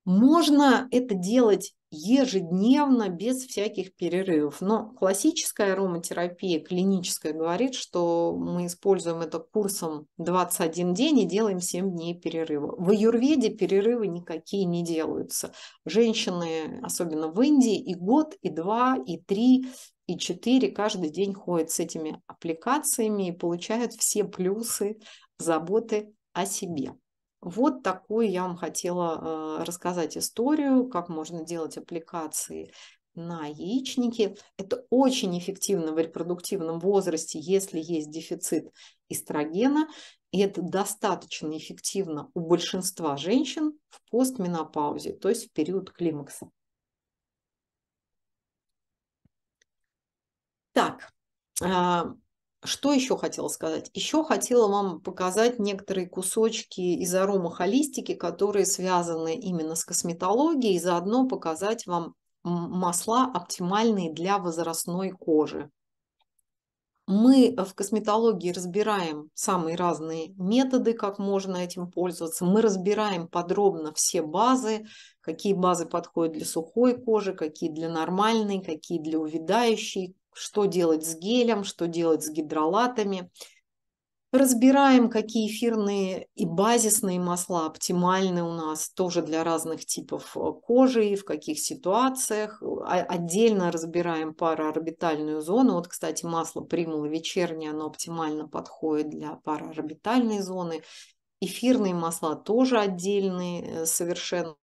Можно это делать ежедневно, без всяких перерывов. Но классическая ароматерапия, клиническая, говорит, что мы используем это курсом 21 день и делаем 7 дней перерыва. В аюрведе перерывы никакие не делаются. Женщины, особенно в Индии, и год, и два, и три, и четыре каждый день ходят с этими аппликациями и получают все плюсы заботы о себе. Вот такую я вам хотела э, рассказать историю, как можно делать аппликации на яичники. Это очень эффективно в репродуктивном возрасте, если есть дефицит эстрогена. И это достаточно эффективно у большинства женщин в постменопаузе, то есть в период климакса. Так, а, что еще хотела сказать? Еще хотела вам показать некоторые кусочки из аромахолистики, которые связаны именно с косметологией, и заодно показать вам масла, оптимальные для возрастной кожи. Мы в косметологии разбираем самые разные методы, как можно этим пользоваться. Мы разбираем подробно все базы, какие базы подходят для сухой кожи, какие для нормальной, какие для увядающей что делать с гелем, что делать с гидролатами. Разбираем, какие эфирные и базисные масла оптимальны у нас тоже для разных типов э, кожи и в каких ситуациях. А, отдельно разбираем параорбитальную зону. Вот, кстати, масло примула вечернее, оно оптимально подходит для параорбитальной зоны. Эфирные масла тоже отдельные э, совершенно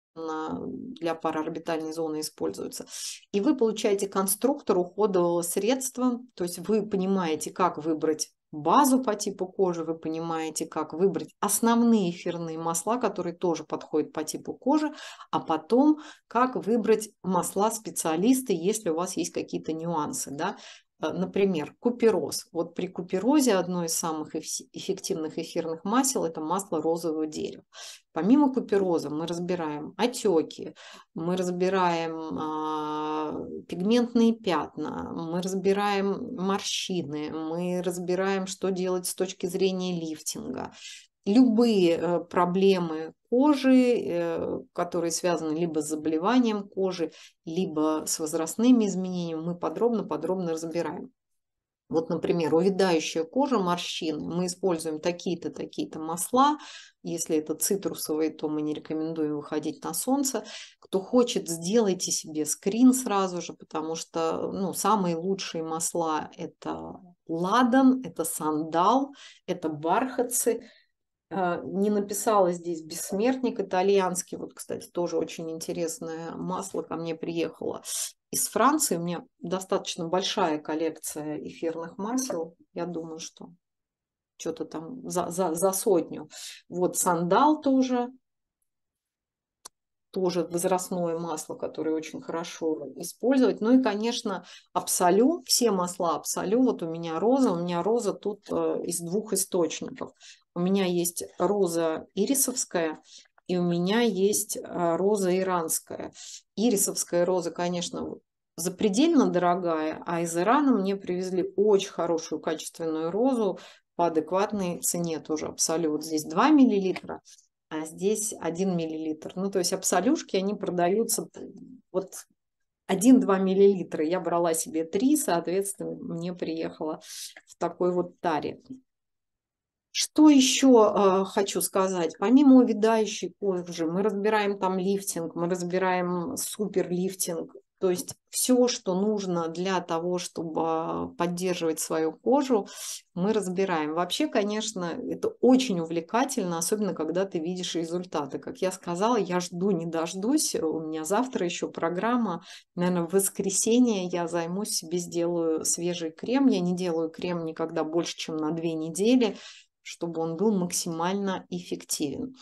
для параорбитальной зоны используются. И вы получаете конструктор уходового средства, то есть вы понимаете, как выбрать базу по типу кожи, вы понимаете, как выбрать основные эфирные масла, которые тоже подходят по типу кожи, а потом, как выбрать масла специалисты, если у вас есть какие-то нюансы. Да? Э, например, купероз. Вот при куперозе одно из самых эффективных эфирных масел – это масло розового дерева. Помимо купероза мы разбираем отеки, мы разбираем э, пигментные пятна, мы разбираем морщины, мы разбираем, что делать с точки зрения лифтинга любые э, проблемы кожи, э, которые связаны либо с заболеванием кожи, либо с возрастными изменениями, мы подробно-подробно разбираем. Вот, например, увядающая кожа, морщины. Мы используем такие-то, такие-то масла. Если это цитрусовые, то мы не рекомендуем выходить на солнце. Кто хочет, сделайте себе скрин сразу же, потому что ну, самые лучшие масла – это ладан, это сандал, это бархатцы. А, не написала здесь бессмертник итальянский. Вот, кстати, тоже очень интересное масло ко мне приехало. Из Франции у меня достаточно большая коллекция эфирных масел. Я думаю, что что-то там за, за, за сотню. Вот сандал тоже тоже возрастное масло, которое очень хорошо использовать. Ну и, конечно, абсолю, все масла абсолю. Вот у меня роза, у меня роза тут э, из двух источников. У меня есть роза ирисовская, и у меня есть э, роза иранская. Ирисовская роза, конечно, запредельно дорогая, а из Ирана мне привезли очень хорошую качественную розу по адекватной цене тоже абсолют. Здесь 2 миллилитра а здесь 1 миллилитр. Ну, то есть абсолюшки, они продаются вот 1-2 миллилитра. Я брала себе 3, соответственно, мне приехала в такой вот таре. Что еще э, хочу сказать? Помимо увядающей кожи, мы разбираем там лифтинг, мы разбираем суперлифтинг, то есть все, что нужно для того, чтобы поддерживать свою кожу, мы разбираем. Вообще, конечно, это очень увлекательно, особенно когда ты видишь результаты. Как я сказала, я жду, не дождусь. У меня завтра еще программа. Наверное, в воскресенье я займусь себе, сделаю свежий крем. Я не делаю крем никогда больше, чем на две недели чтобы он был максимально эффективен.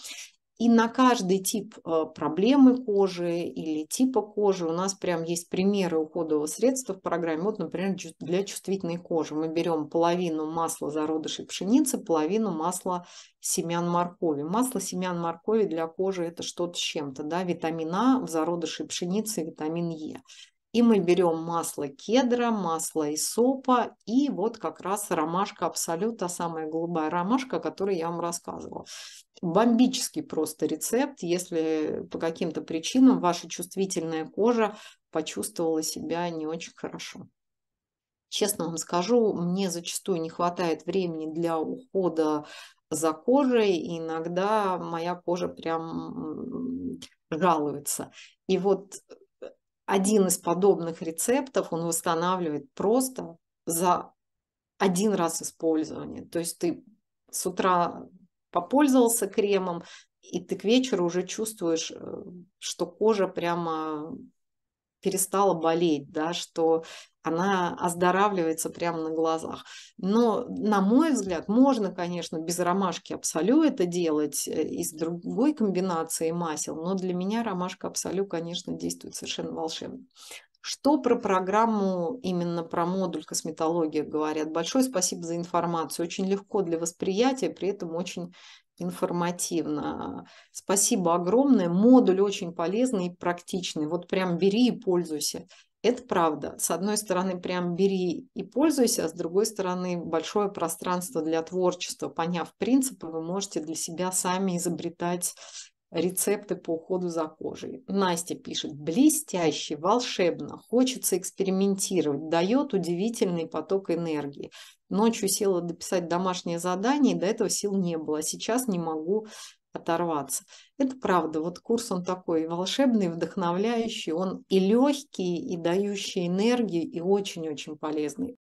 И на каждый тип э, проблемы кожи или типа кожи у нас прям есть примеры уходового средства в программе. Вот, например, для чувствительной кожи мы берем половину масла зародышей пшеницы, половину масла семян моркови. Масло семян моркови для кожи это что-то с чем-то, да, витамин А в зародышей пшеницы, витамин Е. И мы берем масло кедра, масло исопа и вот как раз ромашка абсолют, самая голубая ромашка, о которой я вам рассказывала бомбический просто рецепт, если по каким-то причинам ваша чувствительная кожа почувствовала себя не очень хорошо. Честно вам скажу, мне зачастую не хватает времени для ухода за кожей, и иногда моя кожа прям жалуется. И вот э, один из подобных рецептов, он восстанавливает просто за один раз использования. То есть ты с утра попользовался кремом, и ты к вечеру уже чувствуешь, э, что кожа прямо перестала болеть, да, что она оздоравливается прямо на глазах. Но, на мой взгляд, можно, конечно, без ромашки абсолю это делать э, из другой комбинации масел, но для меня ромашка абсолю, конечно, действует совершенно волшебно. Что про программу, именно про модуль косметология говорят? Большое спасибо за информацию. Очень легко для восприятия, при этом очень информативно. Спасибо огромное. Модуль очень полезный и практичный. Вот прям бери и пользуйся. Это правда. С одной стороны, прям бери и пользуйся, а с другой стороны, большое пространство для творчества. Поняв принципы, вы можете для себя сами изобретать рецепты по уходу за кожей. Настя пишет, блестяще, волшебно, хочется экспериментировать, дает удивительный поток энергии. Ночью села дописать домашнее задание, и до этого сил не было, а сейчас не могу оторваться. Это правда, вот курс он такой волшебный, вдохновляющий, он и легкий, и дающий энергию, и очень-очень полезный.